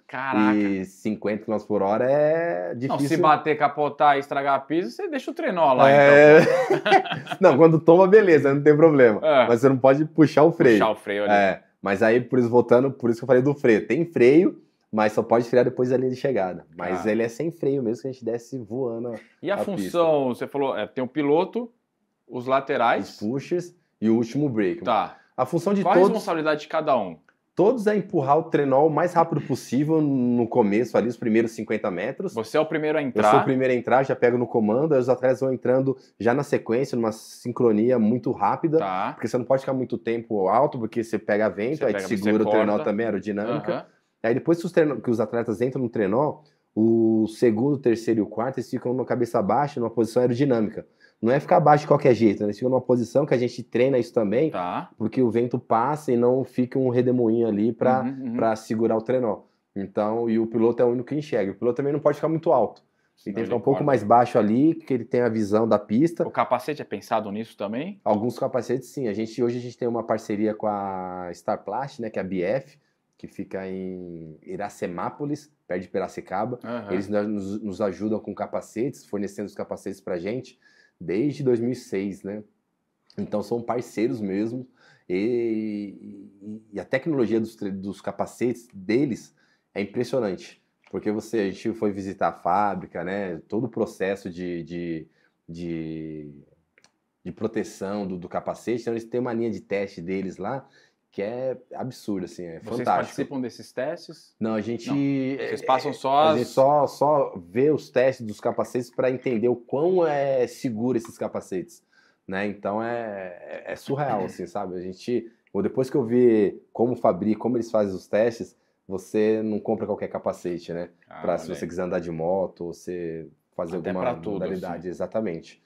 Speaker 2: km por hora é difícil. Não, se bater,
Speaker 1: capotar e estragar a pista, você deixa o trenó lá, então, é... então.
Speaker 2: não, quando toma, beleza, não tem problema. É. Mas você não pode puxar o freio. Puxar o freio ali. É. Mas aí, por isso, voltando, por isso que eu falei do freio. Tem freio, mas só pode frear depois da linha de chegada. Mas ah. ele é sem freio mesmo, que a gente desce voando. E
Speaker 1: a, a função, pista. você falou, é, tem o piloto, os laterais.
Speaker 2: Os pushers e o último break. Tá. A função de Qual todos... a
Speaker 1: responsabilidade de cada um?
Speaker 2: todos a empurrar o trenó o mais rápido possível no começo, ali, os primeiros 50 metros. Você é o primeiro a entrar. Eu sou o primeiro a entrar, já pego no comando, aí os atletas vão entrando já na sequência, numa sincronia muito rápida. Tá. Porque você não pode ficar muito tempo alto, porque você pega vento, você aí pega, segura o trenó também, aerodinâmica. Uhum. Aí depois que os, que os atletas entram no trenó, o segundo, terceiro e o quarto eles ficam na cabeça baixa, numa posição aerodinâmica não é ficar baixo de qualquer jeito, né? Eles numa posição que a gente treina isso também, tá. porque o vento passa e não fica um redemoinho ali para uhum, uhum. segurar o trenó. Então, e o piloto é o único que enxerga. O piloto também não pode ficar muito alto. Ele tem que ficar um pouco mais baixo ali, que ele tenha a visão da pista. O
Speaker 1: capacete é pensado nisso também?
Speaker 2: Alguns capacetes sim. A gente hoje a gente tem uma parceria com a Star Plast, né, que é a BF, que fica em Iracemápolis, perto de Piracicaba. Uhum. Eles nos, nos, ajudam com capacetes, fornecendo os capacetes pra gente desde 2006, né? Então são parceiros mesmo. E, e a tecnologia dos, dos, capacetes deles é impressionante. Porque você, a gente foi visitar a fábrica, né? Todo o processo de, de, de, de proteção do, do capacete. Então eles têm uma linha de teste deles lá que é absurdo, assim, é Vocês fantástico. Vocês
Speaker 1: participam desses testes? Não, a gente... Não. Vocês passam só... As... É, a gente
Speaker 2: só, só vê os testes dos capacetes para entender o quão é seguro esses capacetes, né? Então é, é, é surreal, assim, sabe? A gente... Ou depois que eu vi como fabrica, como eles fazem os testes, você não compra qualquer capacete, né? Ah, para se você quiser andar de moto ou você fazer Até alguma tudo, modalidade, assim. exatamente.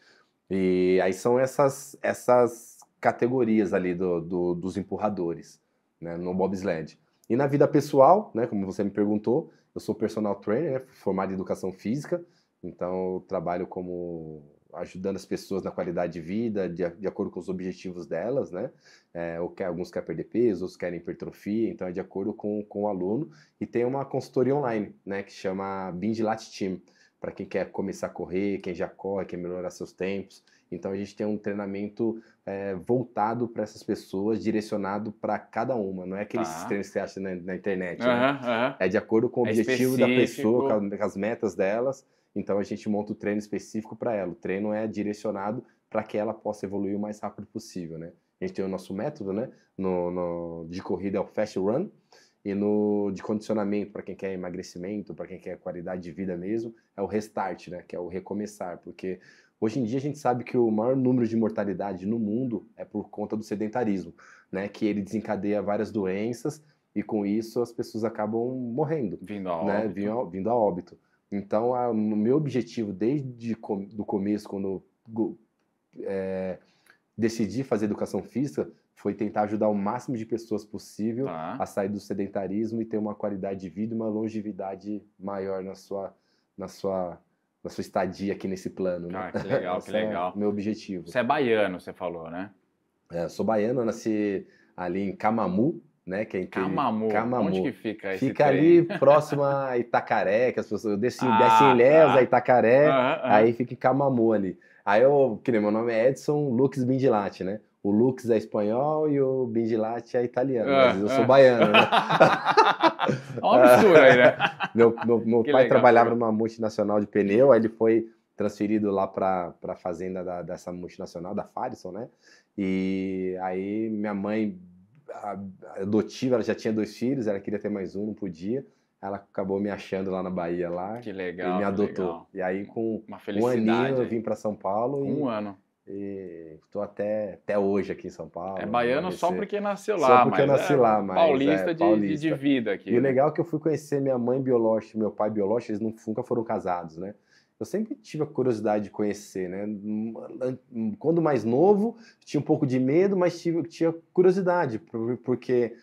Speaker 2: E aí são essas essas categorias ali do, do, dos empurradores né, no bobsled. E na vida pessoal, né, como você me perguntou, eu sou personal trainer, né, formado em educação física, então eu trabalho como ajudando as pessoas na qualidade de vida, de, de acordo com os objetivos delas, né? É, alguns querem perder peso, outros querem hipertrofia, então é de acordo com, com o aluno. E tem uma consultoria online, né, que chama lat Team, para quem quer começar a correr, quem já corre, quer melhorar seus tempos. Então a gente tem um treinamento é, voltado para essas pessoas, direcionado para cada uma. Não é aqueles ah. treinos que você acha na, na internet. né? É de acordo com o é objetivo específico. da pessoa, com, as metas delas. Então a gente monta o treino específico para ela. O treino é direcionado para que ela possa evoluir o mais rápido possível, né? A gente tem o nosso método, né? No, no de corrida é o fast run e no de condicionamento para quem quer emagrecimento, para quem quer qualidade de vida mesmo, é o restart, né? Que é o recomeçar, porque Hoje em dia a gente sabe que o maior número de mortalidade no mundo é por conta do sedentarismo, né? Que ele desencadeia várias doenças e com isso as pessoas acabam morrendo, vindo a né? óbito. Vindo a, vindo a óbito. Então, a, meu objetivo desde com, do começo, quando é, decidi fazer educação física, foi tentar ajudar o máximo de pessoas possível tá. a sair do sedentarismo e ter uma qualidade de vida, e uma longevidade maior na sua, na sua na sua estadia aqui nesse plano. Né? Ah, que legal, que é legal. É meu objetivo. Você
Speaker 1: é baiano, você falou,
Speaker 2: né? É, sou baiano, nasci ali em Camamu, né? Que é entre... Camamu. Camamu. Onde que fica esse Fica trem? ali próximo a Itacaré, que as pessoas descem, ah, descem em Léus, tá. a Itacaré, aí fica em Camamu ali. Aí eu, que nem meu nome é Edson Lux Bindilat, né? O Lux é espanhol e o Bindilat é italiano, mas eu sou baiano, né? É uma mistura aí, né? meu, meu, meu pai legal, trabalhava cara. numa multinacional de pneu, aí ele foi transferido lá para a fazenda da, dessa multinacional, da Farison, né? E aí minha mãe adotiva, ela já tinha dois filhos, ela queria ter mais um, não podia. Ela acabou me achando lá na Bahia lá. Que legal. E me adotou. Legal. E aí com um aninho eu vim para São Paulo. Um e, ano. Estou até, até hoje aqui em São Paulo. É baiano só porque nasceu lá. Só porque mas nasci é, lá, mas. Paulista, é, de, paulista.
Speaker 1: de vida aqui. E o né? legal
Speaker 2: é que eu fui conhecer minha mãe biológica e meu pai biológico, eles nunca foram casados, né? Eu sempre tive a curiosidade de conhecer, né? Quando mais novo, tinha um pouco de medo, mas tive, tinha curiosidade, porque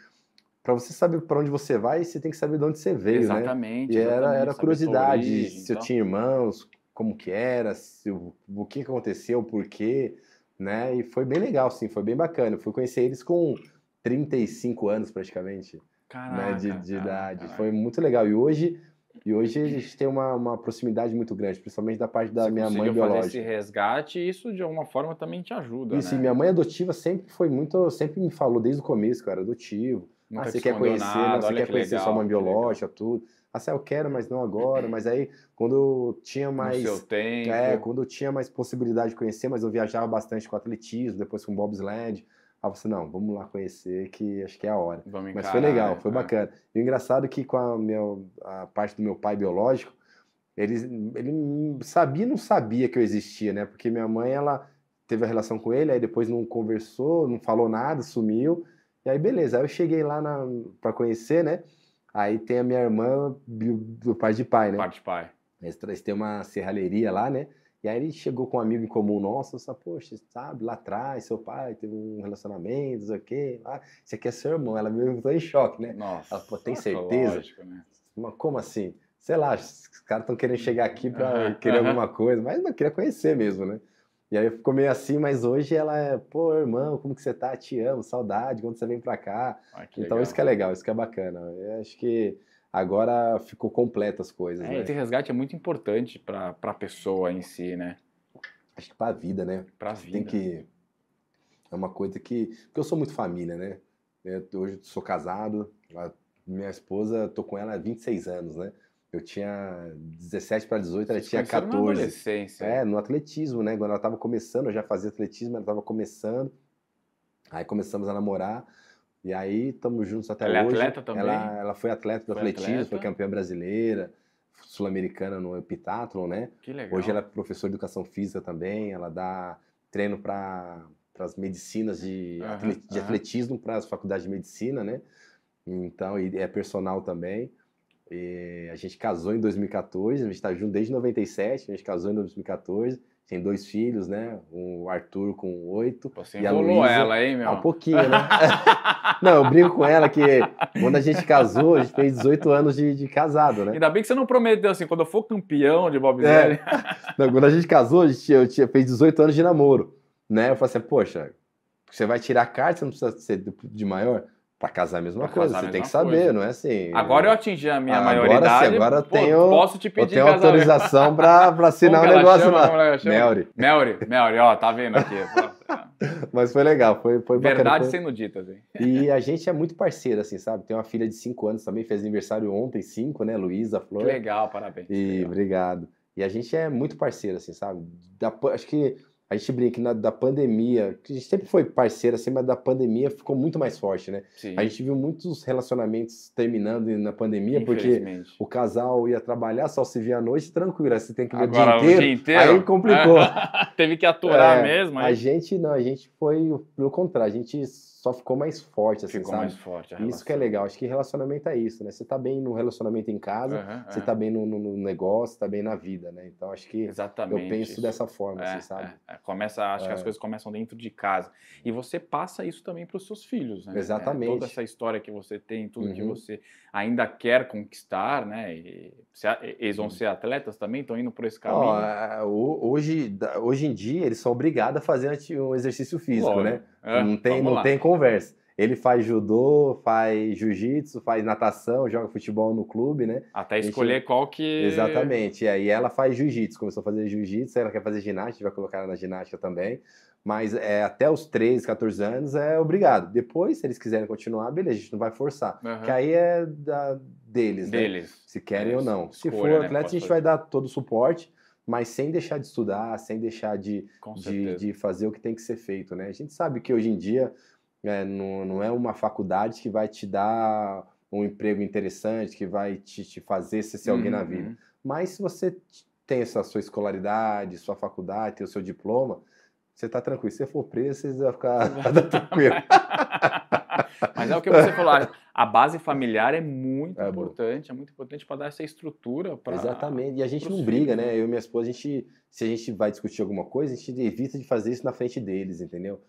Speaker 2: para você saber para onde você vai, você tem que saber de onde você veio, né? Exatamente. Né? E exatamente, era, era curiosidade, origem, se então. eu tinha irmãos, como que era, se, o, o que aconteceu, por quê, né? E foi bem legal, sim, foi bem bacana. Eu fui conhecer eles com 35 anos praticamente, né,
Speaker 1: caraca, né, de, de caraca, idade.
Speaker 2: Caraca. Foi muito legal. E hoje e hoje a gente tem uma, uma proximidade muito grande, principalmente da parte da Você minha mãe biológica. fazer
Speaker 1: esse resgate, isso de alguma forma também te ajuda, isso, né? minha mãe
Speaker 2: adotiva sempre foi muito, sempre me falou desde o começo que eu era adotivo. Nunca ah, você quer conhecer, nada, você quer que conhecer legal, sua mãe biológica, tudo assim, eu quero, mas não agora, uhum. mas aí quando tinha mais... No seu tempo. É, quando eu tinha mais possibilidade de conhecer, mas eu viajava bastante com atletismo, depois com bobsled, Aí você, assim, não, vamos lá conhecer, que acho que é a hora. Vamos encarar, Mas foi legal, né? foi é. bacana. E o engraçado é que com a, meu a parte do meu pai biológico, ele, ele sabia não sabia que eu existia, né? Porque minha mãe, ela teve a relação com ele, aí depois não conversou, não falou nada, sumiu. E aí, beleza. Aí eu cheguei lá para conhecer, né? Aí tem a minha irmã do pai de pai, né? Parte de pai. Eles têm uma serralheria lá, né? E aí ele chegou com um amigo em comum nosso, só, poxa, sabe, lá atrás, seu pai teve um relacionamento, não sei o quê, lá, você quer é seu irmão. Ela me ficou em choque, né? Nossa. Ela pô, tem certeza? Lógico, né? Como assim? Sei lá, os caras estão querendo chegar aqui para querer alguma coisa, mas não queria conhecer mesmo, né? E aí ficou meio assim, mas hoje ela é, pô, irmão, como que você tá? Te amo, saudade, quando você vem pra cá. Ah, então legal. isso que é legal, isso que é bacana. Eu acho que agora ficou completa as coisas. É, né? Esse
Speaker 1: resgate é muito importante pra,
Speaker 2: pra pessoa em si, né? Acho que pra vida, né? Pra vida. Tem que. É uma coisa que. Porque eu sou muito família, né? Eu, hoje sou casado, minha esposa, tô com ela há 26 anos, né? Eu tinha 17 para 18, ela tinha 14. é, no atletismo, né? Quando ela estava começando, eu já fazia atletismo, ela estava começando. Aí começamos a namorar. E aí estamos juntos até ela é hoje. Ela é atleta também? Ela, ela foi atleta do foi atletismo, atleta. foi campeã brasileira, sul-americana no Epitathlon, né? Que legal. Hoje ela é professora de educação física também, ela dá treino para as medicinas de, uhum, atlet, de atletismo, para as faculdades de medicina, né? Então, e é personal também. E eh, a gente casou em 2014, a gente está junto desde 97, a gente casou em 2014, tem dois filhos, né? O Arthur com oito. Você e a ela, hein, meu? Ah, um pouquinho, né? não, eu brinco com ela que quando a gente casou, a gente fez 18 anos de, de casado, né?
Speaker 1: Ainda bem que você não prometeu assim, quando eu for campeão de Bob é.
Speaker 2: não, Quando a gente casou, a gente, eu tinha, fez 18 anos de namoro, né? Eu falei assim, poxa, você vai tirar a carta, você não precisa ser de maior? para casar é a mesma pra coisa, é você mesma tem que saber, coisa. não é assim. Agora
Speaker 1: eu atingi a minha agora, maioridade. Sim, agora pô, tenho, posso te pedir eu tenho autorização para
Speaker 2: assinar o um negócio chama, lá. Melri.
Speaker 1: Melri, Melri, ó, tá vendo aqui.
Speaker 2: Mas foi legal, foi, foi Verdade bacana. Verdade sendo dita, assim. E a gente é muito parceiro, assim, sabe? Tem uma filha de 5 anos também, fez aniversário ontem, 5, né? Luísa, Flor. Que legal, parabéns. E legal. obrigado. E a gente é muito parceiro, assim, sabe? Da, acho que a gente brinca na, da pandemia, que a gente sempre foi parceiro assim, mas da pandemia ficou muito mais forte, né? Sim. A gente viu muitos relacionamentos terminando na pandemia, porque o casal ia trabalhar, só se via à noite, tranquilo, você tem que ver Agora, o, dia inteiro, o dia inteiro, aí complicou.
Speaker 1: Teve que aturar é, mesmo. Aí. A
Speaker 2: gente não, a gente foi pelo contrário, a gente só ficou mais forte, assim, Ficou sabe? mais forte. Isso que é legal. Acho que relacionamento é isso, né? Você tá bem no relacionamento em casa, uhum, você uhum. tá bem no, no, negócio, tá bem na vida, né? Então acho que Exatamente eu penso isso. dessa forma, assim, é, assim, sabe?
Speaker 1: É, é, Começa, acho que as é. coisas começam dentro de casa. E você passa isso também para os seus filhos, né? Exatamente. toda essa história que você tem, tudo uhum. que você ainda quer conquistar, né? E, se, eles vão uhum. ser atletas também, estão indo por esse caminho. É,
Speaker 2: hoje, hoje em dia, eles são obrigados a fazer um exercício físico, Logo. né? É, não tem, não tem conversa. Ele faz judô, faz jiu-jitsu, faz natação, joga futebol no clube, né? Até escolher gente...
Speaker 1: qual que. Exatamente.
Speaker 2: E aí ela faz jiu-jitsu, começou a fazer jiu-jitsu, ela quer fazer ginástica, vai colocar ela na ginástica também. Mas é, até os 13, 14 anos é obrigado. Depois, se eles quiserem continuar, beleza, a gente não vai forçar. Uhum. Que aí é da, deles, né? deles. Né? Se querem é, ou não. Escolha, se for né, atleta, né? a gente fazer. vai dar todo o suporte, mas sem deixar de estudar, sem deixar de, de, de, fazer o que tem que ser feito, né? A gente sabe que hoje em dia é, não, não é uma faculdade que vai te dar um emprego interessante, que vai te, te fazer ser uhum. alguém na uhum. vida. Mas se você tem essa sua escolaridade, sua faculdade, tem o seu diploma você está tranquilo. Se você for preso, você vai ficar tá tranquilo.
Speaker 1: Mas é o que você falou, a base familiar é muito é importante, bom. é muito importante para dar essa estrutura para.
Speaker 2: Exatamente, e a gente não briga, filhos, né? né? Eu e minha esposa, a gente, se a gente vai discutir alguma coisa, a gente evita de fazer isso na frente deles, entendeu?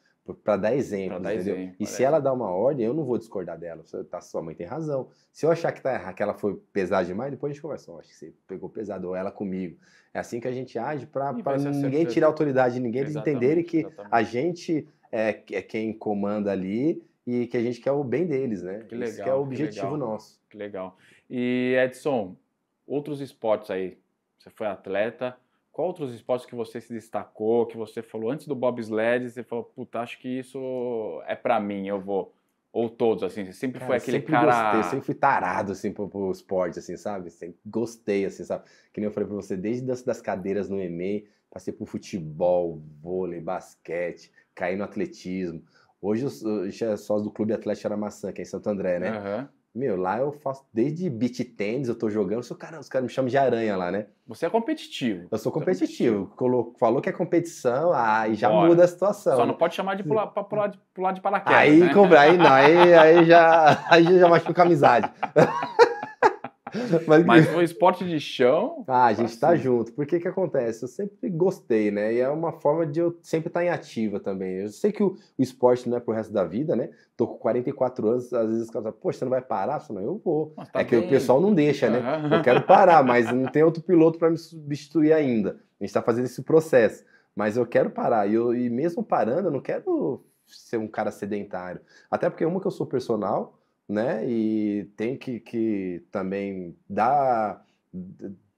Speaker 2: para dar exemplo, pra dar entendeu? Exemplo, e se ela dar uma ordem, eu não vou discordar dela. Tá, sua mãe tem razão. Se eu achar que tá que ela foi pesada demais, depois a gente conversa. Oh, acho que você pegou pesado, ou ela comigo. É assim que a gente age para ninguém tirar autoridade de ninguém, eles entenderem que exatamente. a gente é, é quem comanda ali e que a gente quer o bem deles, né? Que é legal, é o objetivo que nosso.
Speaker 1: Que legal. E Edson, outros esportes aí. Você foi atleta, qual outros esportes que você se destacou, que você falou antes do bobsled, você falou, puta, acho que isso é para mim, eu vou. Ou todos, assim, você sempre cara, foi aquele sempre cara... Gostei, sempre
Speaker 2: fui tarado, assim, pro, pro esporte, assim, sabe? Sempre gostei, assim, sabe? Que nem eu falei pra você, desde das, das cadeiras no EMEI, passei por futebol, vôlei, basquete, caí no atletismo. Hoje eu, eu, sou do Clube Atlético Aramaçã, que é em Santo André, né? Uhum. Meu, lá eu faço desde beat tênis, eu tô jogando, eu sou, cara, os caras me chamam de aranha lá, né? Você é competitivo. Eu sou é competitivo. competitivo. Falou que é competição, aí já Bora. muda a situação. Só não pode
Speaker 1: chamar de pular, pra pular, de, pular de paraquedas. Aí, né? aí não, aí, aí,
Speaker 2: já, aí já machuca a amizade. Mas, Mas esporte de chão. Ah, a gente tá junto. Porque que acontece? Eu sempre gostei, né? E é uma forma de eu sempre estar tá em ativa também. Eu sei que o, o, esporte não é pro resto da vida, né? Tô com 44 anos, às vezes os caras falam, poxa, você não vai parar? Eu não, eu vou. Tá é bem. que o pessoal não deixa, né? Uhum. Eu quero parar, mas não tem outro piloto para me substituir ainda. A gente tá fazendo esse processo. Mas eu quero parar. E, eu, e mesmo parando, eu não quero ser um cara sedentário. Até porque uma que eu sou personal né? E tem que, que também dar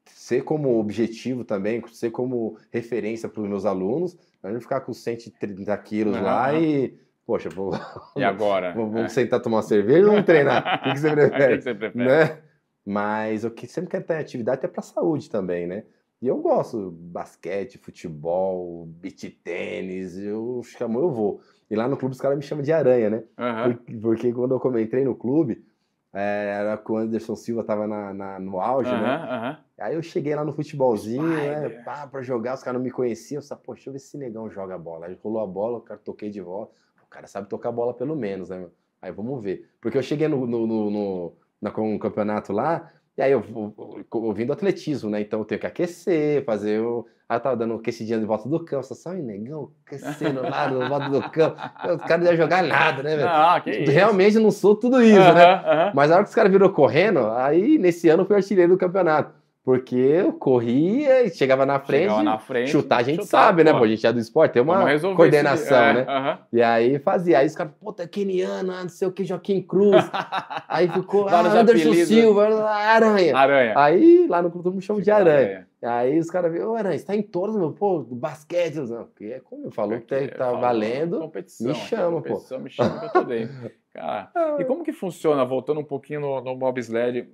Speaker 2: ser como objetivo também, ser como referência para os meus alunos, a gente ficar com 130 quilos uhum. lá e poxa, vou. E agora? Vamos é. sentar tomar cerveja ou vamos treinar? o que, você prefere? que você prefere? Né? Mas o que sempre quero é ter atividade é para saúde também, né? E eu gosto basquete, futebol, beach tênis, eu chamo, eu vou. E lá no clube os caras me chamam de aranha, né? Uhum. Porque, porque, quando eu entrei no clube, é, era quando o Anderson Silva tava na, na no auge, uhum, né? Uhum. Aí eu cheguei lá no futebolzinho, Spider. né? Pá, pra jogar, os caras não me conheciam. Eu falei, poxa, deixa eu ver se esse negão joga bola. Aí rolou a bola, o cara toquei de volta. O cara sabe tocar bola pelo menos, né? Aí vamos ver. Porque eu cheguei no, no, no, no, no campeonato lá, e aí eu, eu, eu, eu vim do atletismo, né? Então eu tenho que aquecer, fazer o Aí eu tava dando aquecidinha de volta do campo, só um negão, aquecendo lá no volta do campo. Os caras não iam jogar nada, né, velho? Ah, que isso. Realmente não sou tudo isso, né? Mas na hora que os caras virou correndo, aí nesse ano foi fui artilheiro do campeonato. Porque eu corria e chegava na frente. Chegava na frente chutar a gente chutar, sabe, né, pô. né? Pô, a
Speaker 1: gente é do esporte, tem uma coordenação, é, né? Uh -huh. E
Speaker 2: aí fazia. Aí os caras, puta, é keniano, ah, não sei o que, Joaquim Cruz. aí ficou ah, Anderson apelido. Né? Silva, Aranha. Aranha. Aí lá no clube todo mundo de aranha. aranha. Aí os caras viram, ô Aranha, você tá em todos meu, pô, basquete, porque é como eu falo, que tá, é, tá valendo, competição, me é chama, pô. competição, pô.
Speaker 1: Me chama que eu tô dentro. Cara, ah. e como que funciona, voltando um pouquinho no, no bobsled,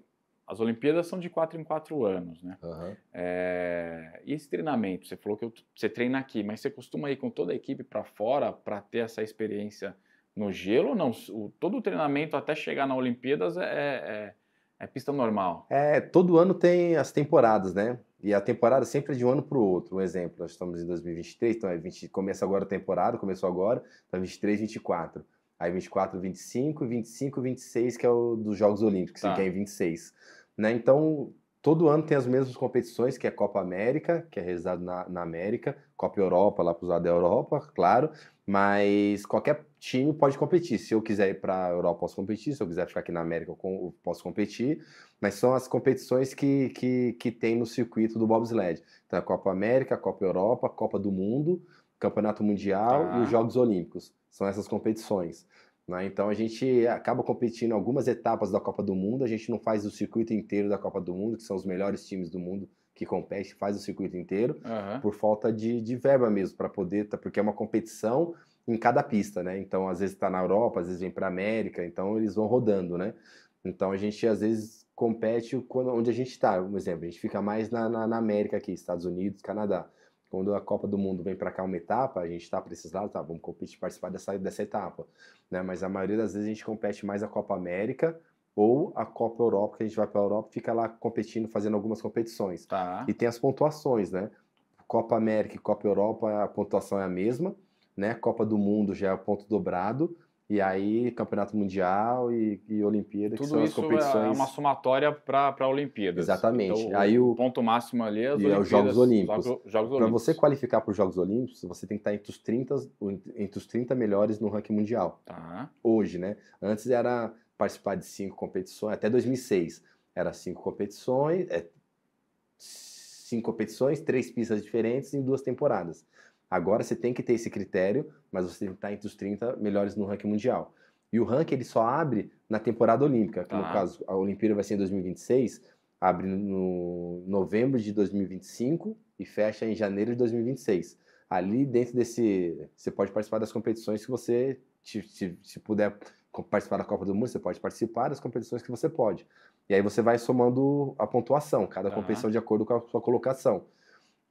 Speaker 1: as Olimpíadas são de 4 em 4 anos, né? Uhum. É, e esse treinamento? Você falou que eu, você treina aqui, mas você costuma ir com toda a equipe para fora para ter essa experiência no gelo ou não? O, todo o treinamento até chegar na Olimpíadas é, é, é, é, pista normal?
Speaker 2: É, todo ano tem as temporadas, né? E a temporada sempre é de um ano para o outro. Um exemplo, nós estamos em 2023, então é 20, começa agora a temporada, começou agora, então é 23, 24. Aí 24, 25, 25, 26, que é o dos Jogos Olímpicos, tá. que é em 26. Né? Então, Todo ano tem as mesmas competições, que é Copa América, que é realizado na, na América, Copa Europa, lá para os lados da Europa, claro, mas qualquer time pode competir. Se eu quiser ir para a Europa, posso competir, se eu quiser ficar aqui na América, eu posso competir, mas são as competições que, que, que tem no circuito do bobsled. Então, a é Copa América, a Copa Europa, a Copa do Mundo, Campeonato Mundial ah. e tá. os Jogos Olímpicos. São essas competições. Né? Então a gente acaba competindo algumas etapas da Copa do Mundo, a gente não faz o circuito inteiro da Copa do Mundo, que são os melhores times do mundo que competem, faz o circuito inteiro, uhum. por falta de, de verba mesmo, para poder, tá, porque é uma competição em cada pista, né? Então às vezes está na Europa, às vezes vem para América, então eles vão rodando, né? Então a gente às vezes compete quando, onde a gente está, Um exemplo, a gente fica mais na, na, na América aqui, Estados Unidos, Canadá. Quando a Copa do Mundo vem para cá uma etapa, a gente está para esses lados, tá, vamos competir, participar dessa, dessa etapa. Né? Mas a maioria das vezes a gente compete mais a Copa América ou a Copa Europa, que a gente vai para a Europa e fica lá competindo, fazendo algumas competições. Tá. E tem as pontuações, né? Copa América e Copa Europa, a pontuação é a mesma, né? Copa do Mundo já é ponto dobrado, e aí, campeonato mundial e, e Olimpíada, Tudo que são as é competições. É uma
Speaker 1: somatória para a Olimpíada. Exatamente. Então, aí o, ponto máximo ali é, e é os Jogos Olímpicos. Para você
Speaker 2: qualificar para os Jogos Olímpicos, você tem que estar entre os 30, entre os 30 melhores no ranking mundial. Tá. Hoje, né? Antes era participar de cinco competições, até 2006. Era cinco competições, é, cinco competições, três pistas diferentes em duas temporadas. Agora você tem que ter esse critério, mas você tem que estar entre os 30 melhores no ranking mundial. E o ranking ele só abre na temporada olímpica, que ah. no tá. caso a Olimpíada vai ser em 2026, abre no novembro de 2025 e fecha em janeiro de 2026. Ali dentro desse, você pode participar das competições que você te, te, se puder participar da Copa do Mundo, você pode participar das competições que você pode. E aí você vai somando a pontuação, cada tá. competição de acordo com a sua colocação.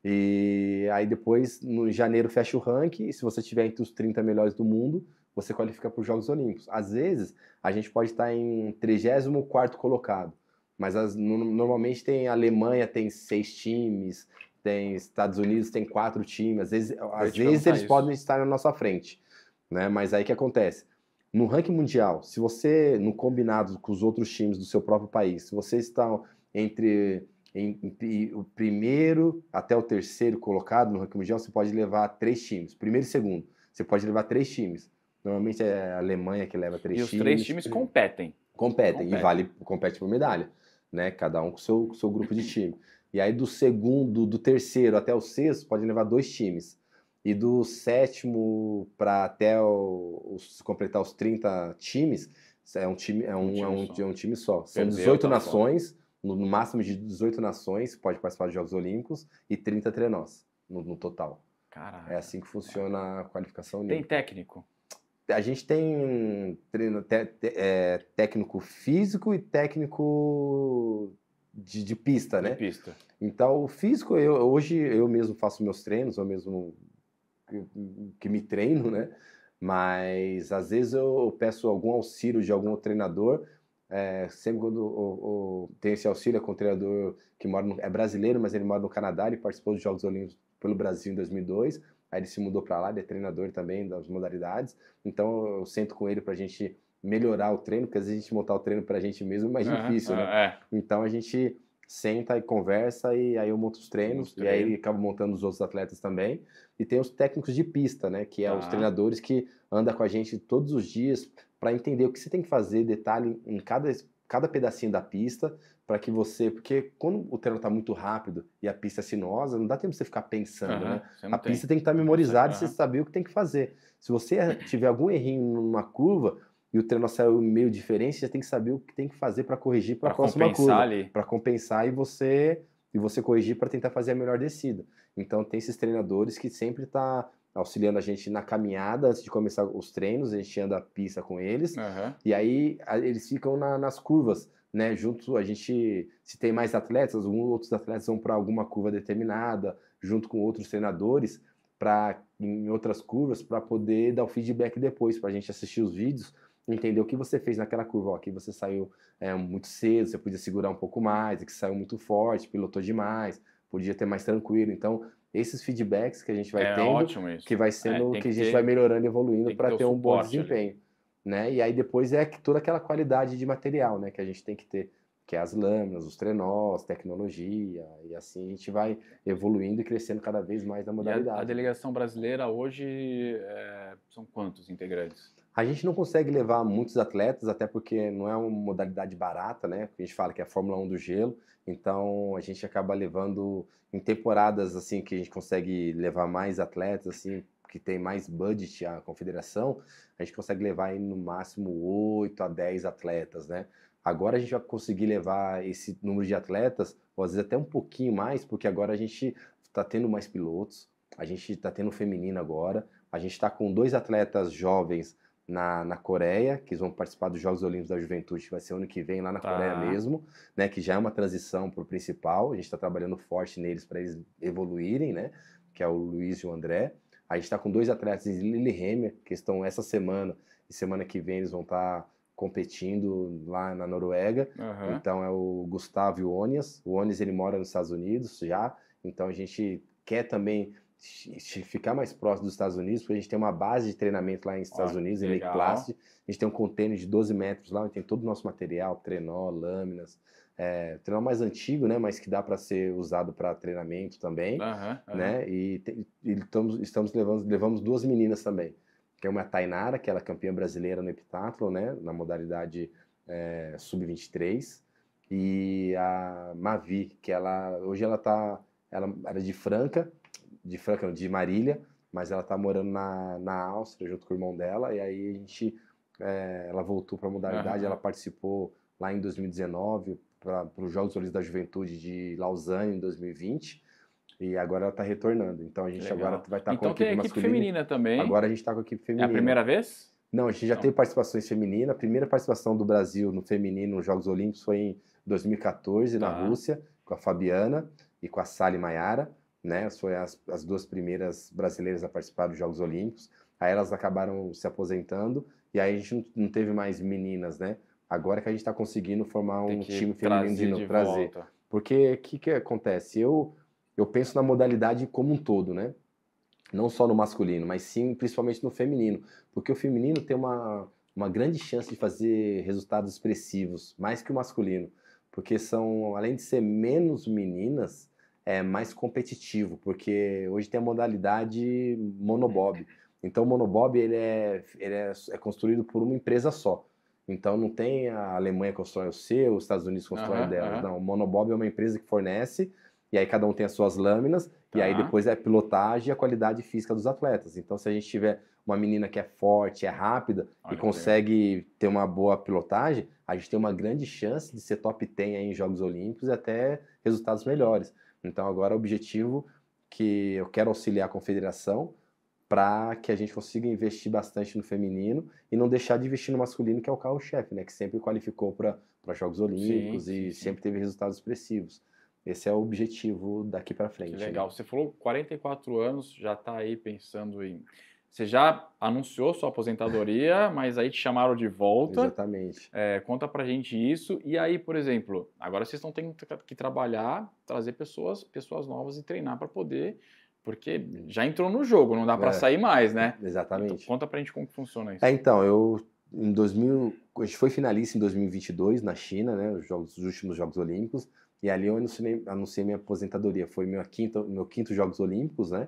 Speaker 2: E aí depois, no janeiro, fecha o ranking. E se você estiver entre os 30 melhores do mundo, você qualifica para os Jogos Olímpicos. Às vezes, a gente pode estar em 34 colocado, mas as, normalmente tem Alemanha, tem seis times, tem Estados Unidos, tem quatro times. Às vezes, às vezes eles isso. podem estar na nossa frente, né? Mas aí que acontece? No ranking mundial, se você, no combinado com os outros times do seu próprio país, se você está entre em, em, o primeiro até o terceiro colocado no ranking mundial, você pode levar três times. Primeiro e segundo, você pode levar três times. Normalmente é a Alemanha que leva três e times. E os três times competem. competem. Competem, e vale, compete por medalha, né? Cada um com seu, o seu grupo de time. E aí do segundo, do terceiro até o sexto, pode levar dois times. E do sétimo para até o, os, completar os 30 times, é um time, é um, um é um, é um, time só. São 18 tá nações no, no máximo de 18 nações pode participar de Jogos Olímpicos e 30 trenós no, no total. Caraca. É assim que funciona a qualificação olímpica. Tem técnico? A gente tem treino, te, te, é, técnico físico e técnico de, de pista, de né? pista. Então, o físico, eu, hoje eu mesmo faço meus treinos, eu mesmo que me treino, né? Mas às vezes eu peço algum auxílio de algum treinador é, sempre quando o, o, tem esse auxílio é com um treinador que mora no, é brasileiro, mas ele mora no Canadá, ele participou dos Jogos Olímpicos pelo Brasil em 2002, aí ele se mudou para lá, ele é treinador também das modalidades, então eu sento com ele para a gente melhorar o treino, porque às vezes a gente montar o treino para a gente mesmo é mais uhum, difícil, uhum, né? É. Então a gente senta e conversa e aí eu monto os treinos e aí acabo montando os outros atletas também e tem os técnicos de pista, né? Que é os tá. treinadores que anda com a gente todos os dias para entender o que você tem que fazer, detalhe em cada, cada pedacinho da pista, para que você. Porque quando o treino está muito rápido e a pista é sinuosa, não dá tempo de você ficar pensando, uhum, né? A tem. pista tem que estar tá memorizada uhum. e você saber o que tem que fazer. Se você é, tiver algum errinho numa curva e o treino saiu meio diferente, você tem que saber o que tem que fazer para corrigir para a próxima curva. Para compensar e você e você corrigir para tentar fazer a melhor descida. Então tem esses treinadores que sempre tá auxiliando a gente na caminhada antes de começar os treinos, a gente anda a pista com eles, uhum. e aí a, eles ficam na, nas curvas, né? Junto a gente, se tem mais atletas, um, outros atletas vão para alguma curva determinada, junto com outros treinadores, para em outras curvas, para poder dar o feedback depois, para a gente assistir os vídeos, entender o que você fez naquela curva. Ó, aqui você saiu é, muito cedo, você podia segurar um pouco mais, aqui saiu muito forte, pilotou demais, podia ter mais tranquilo. Então, esses feedbacks que a gente vai é tendo, que vai é, sendo, é, que a gente ter, vai melhorando, evoluindo para ter, ter um bom desempenho, ali. né? E aí depois é toda aquela qualidade de material, né, que a gente tem que ter, que é as lâminas, os trenós, tecnologia, e assim a gente vai evoluindo e crescendo cada vez mais na modalidade. A, a,
Speaker 1: delegação brasileira hoje é, são quantos integrantes?
Speaker 2: A gente não consegue levar muitos atletas, até porque não é uma modalidade barata, né? A gente fala que é a Fórmula 1 do gelo, então a gente acaba levando em temporadas assim que a gente consegue levar mais atletas assim que tem mais budget a confederação, a gente consegue levar aí no máximo 8 a 10 atletas, né? Agora a gente vai conseguir levar esse número de atletas, ou às vezes até um pouquinho mais, porque agora a gente está tendo mais pilotos, a gente está tendo feminino agora, a gente está com dois atletas jovens na, na Coreia, que vão participar dos Jogos Olímpicos da Juventude, que vai ser ano que vem lá na tá. Coreia mesmo, né? Que já é uma transição para o principal. A gente está trabalhando forte neles para eles evoluírem, né? Que é o Luiz e o André. A gente está com dois atletas, Lillehammer, que estão essa semana e semana que vem eles vão estar tá competindo lá na Noruega. Uhum. Então é o Gustavo e o Onias. O Onias ele mora nos Estados Unidos já, então a gente quer também ficar mais próximo dos Estados Unidos, porque a gente tem uma base de treinamento lá nos Estados Unidos, em Lake Placid. A gente tem um container de 12 metros lá, onde tem todo o nosso material, trenó, lâminas. É, trenó mais antigo, né, mas que dá para ser usado para treinamento também. Né, e, te, e estamos, estamos levando, levamos duas meninas também, que é uma é Tainara, que ela é campeã brasileira no heptathlon, né, na modalidade é, sub-23, e a Mavi, que ela hoje ela tá, ela era é de Franca, de Franca, de Marília, mas ela tá morando na, na Áustria junto com o irmão dela, e aí a gente, é, ela voltou para a modalidade, uhum. ela participou lá em 2019 para os Jogos Olímpicos da Juventude de Lausanne em 2020, e agora ela está retornando. Então a gente Legal. agora vai estar tá então com a então equipe, a equipe feminina também. Agora a gente está com a equipe feminina. É a primeira vez? Não, a gente já Não. teve participações femininas. A primeira participação do Brasil no feminino nos Jogos Olímpicos foi em 2014, na ah. Rússia, com a Fabiana e com a Sally Maiara né? Foi as, as duas primeiras brasileiras a participar dos Jogos Olímpicos. Aí elas acabaram se aposentando e aí a gente não, não teve mais meninas, né? Agora que a gente está conseguindo formar um time feminino de, novo, trazer. Volta. Porque o que, que acontece? Eu, eu penso na modalidade como um todo, né? Não só no masculino, mas sim principalmente no feminino. Porque o feminino tem uma, uma grande chance de fazer resultados expressivos, mais que o masculino. Porque são, além de ser menos meninas, é, mais competitivo, porque hoje tem a modalidade monobob. Uhum. Então o monobob ele é, ele é, é construído por uma empresa só. Então não tem a Alemanha constrói o seu, os Estados Unidos constrói uhum, dela. Uhum. Não, o Monobob é uma empresa que fornece, e aí cada um tem as suas lâminas, e aí tá. depois é a pilotagem e a qualidade física dos atletas. Então se a gente tiver uma menina que é forte, é rápida Olha e consegue ter uma boa pilotagem, a gente tem uma grande chance de ser top 10 em Jogos Olímpicos e até resultados melhores. Então agora o objetivo que eu quero auxiliar a confederação para que a gente consiga investir bastante no feminino e não deixar de investir no masculino, que é o carro-chefe, né? Que sempre qualificou para Jogos Olímpicos sim, e sim, sempre teve resultados expressivos. Esse é o objetivo daqui para frente. Que né? legal.
Speaker 1: Né? Você falou 44 anos, já está aí pensando em você já anunciou sua aposentadoria, mas aí te chamaram de volta. Exatamente. É, conta pra gente isso. E aí, por exemplo, agora vocês estão tendo que trabalhar, trazer pessoas, pessoas novas e treinar para poder porque já entrou no jogo, não dá para é, sair mais, né? Exatamente. Então, conta pra gente como funciona isso. É,
Speaker 2: então, eu em 2000, a gente foi finalista em 2022 na China, né, os, jogos, os últimos Jogos Olímpicos, e ali eu anunciei, anunciei minha aposentadoria. Foi meu quinto, meu quinto Jogos Olímpicos, né?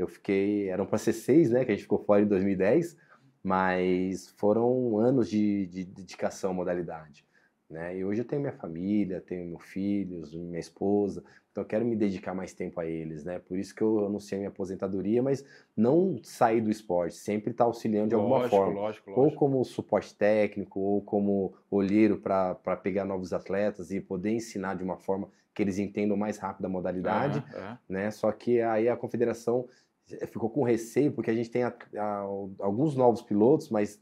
Speaker 2: Eu fiquei, eram para ser seis, né? Que a gente ficou fora em 2010, mas foram anos de, de dedicação à modalidade. Né? E hoje eu tenho minha família, tenho meus filhos, minha esposa, então eu quero me dedicar mais tempo a eles, né? Por isso que eu anunciei minha aposentadoria, mas não sair do esporte, sempre estar tá auxiliando de alguma forma. Lógico, lógico. Ou como suporte técnico, ou como olheiro para pegar novos atletas e poder ensinar de uma forma que eles entendam mais rápido a modalidade, é, é. né? Só que aí a confederação é, ficou com receio, porque a gente tem a, a, alguns novos pilotos, mas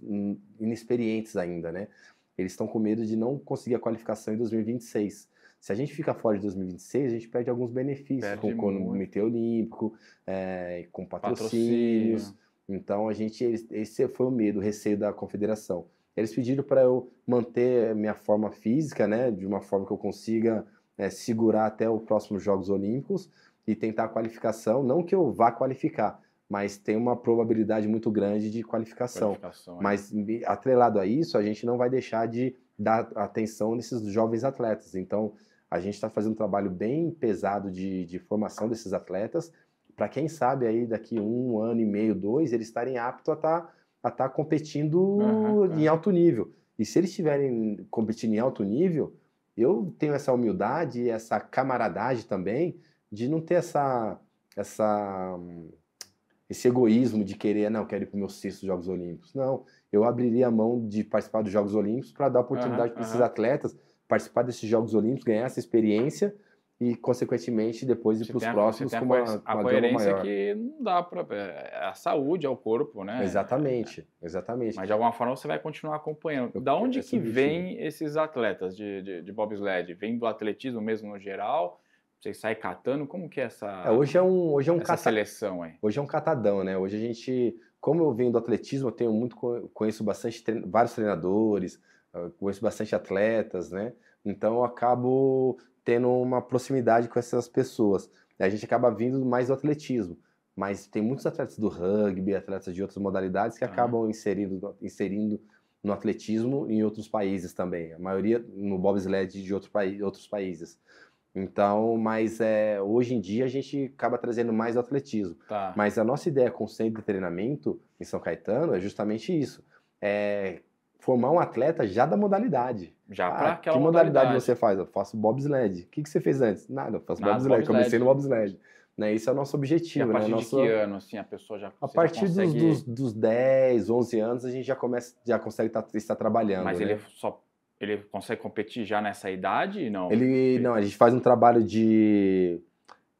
Speaker 2: inexperientes ainda, né? Eles estão com medo de não conseguir a qualificação em 2026. Se a gente fica fora de 2026, a gente perde alguns benefícios perde com o Comitê Olímpico, é, com patrocínios. Patrocínio. Então a gente esse foi o medo, o receio da confederação. Eles pediram para eu manter minha forma física, né, de uma forma que eu consiga é, segurar até os próximos Jogos Olímpicos, e tentar a qualificação. Não que eu vá qualificar, mas tem uma probabilidade muito grande de qualificação. qualificação é. Mas atrelado a isso, a gente não vai deixar de dar atenção nesses jovens atletas. Então, a gente está fazendo um trabalho bem pesado de, de formação desses atletas, para quem sabe aí daqui um ano e meio, dois, eles estarem aptos a estar tá, tá competindo uhum, em é. alto nível. E se eles estiverem competindo em alto nível, eu tenho essa humildade e essa camaradagem também de não ter essa, essa, esse egoísmo de querer, ah, não, quero ir para os meus sexto Jogos Olímpicos. Não, eu abriria a mão de participar dos Jogos Olímpicos para dar oportunidade uhum, para esses uhum. atletas participar desses Jogos Olímpicos, ganhar essa experiência e, consequentemente, depois ir para os próximos com uma, a uma coerência maior. que
Speaker 1: não dá para... É a saúde, é o corpo, né? Exatamente, exatamente. Mas, de alguma forma, você vai continuar acompanhando. Eu, da onde é que vem esses atletas de, de, de bobsled? Vem do atletismo mesmo no geral? Você sai catando? Como que é essa é, hoje
Speaker 2: é um hoje é um essa cata... seleção aí? Hoje é um catadão, né? Hoje a gente, como eu venho do atletismo, eu tenho muito conheço bastante trein... vários treinadores, ah, conheço bastante atletas, né? Então eu acabo tendo uma proximidade com essas pessoas. A gente acaba vindo mais do atletismo, mas tem muitos atletas do rugby, atletas de outras modalidades que ah. acabam inserindo inserindo no atletismo em outros países também. A maioria no bobsled de outro outros países. Então, mas é, hoje em dia a gente acaba trazendo mais o atletismo. Tá. Mas a nossa ideia com o centro de treinamento em São Caetano é justamente isso. É formar um atleta já da modalidade. Já ah, para aquela Que modalidade, modalidade, você faz? Eu faço bobsled. O que, que você fez antes? Nada, eu faço Nada, bobsled. bobsled. Comecei no bobsled. Né? Esse é o nosso objetivo. E a né? partir né? nosso... de que ano
Speaker 1: assim, a pessoa já A partir já consegue... dos,
Speaker 2: dos, dos 10, 11 anos, a gente já, começa, já consegue tá, estar trabalhando. Mas né? ele é
Speaker 1: só ele consegue competir já nessa idade? Não. Ele não,
Speaker 2: a gente faz um trabalho de,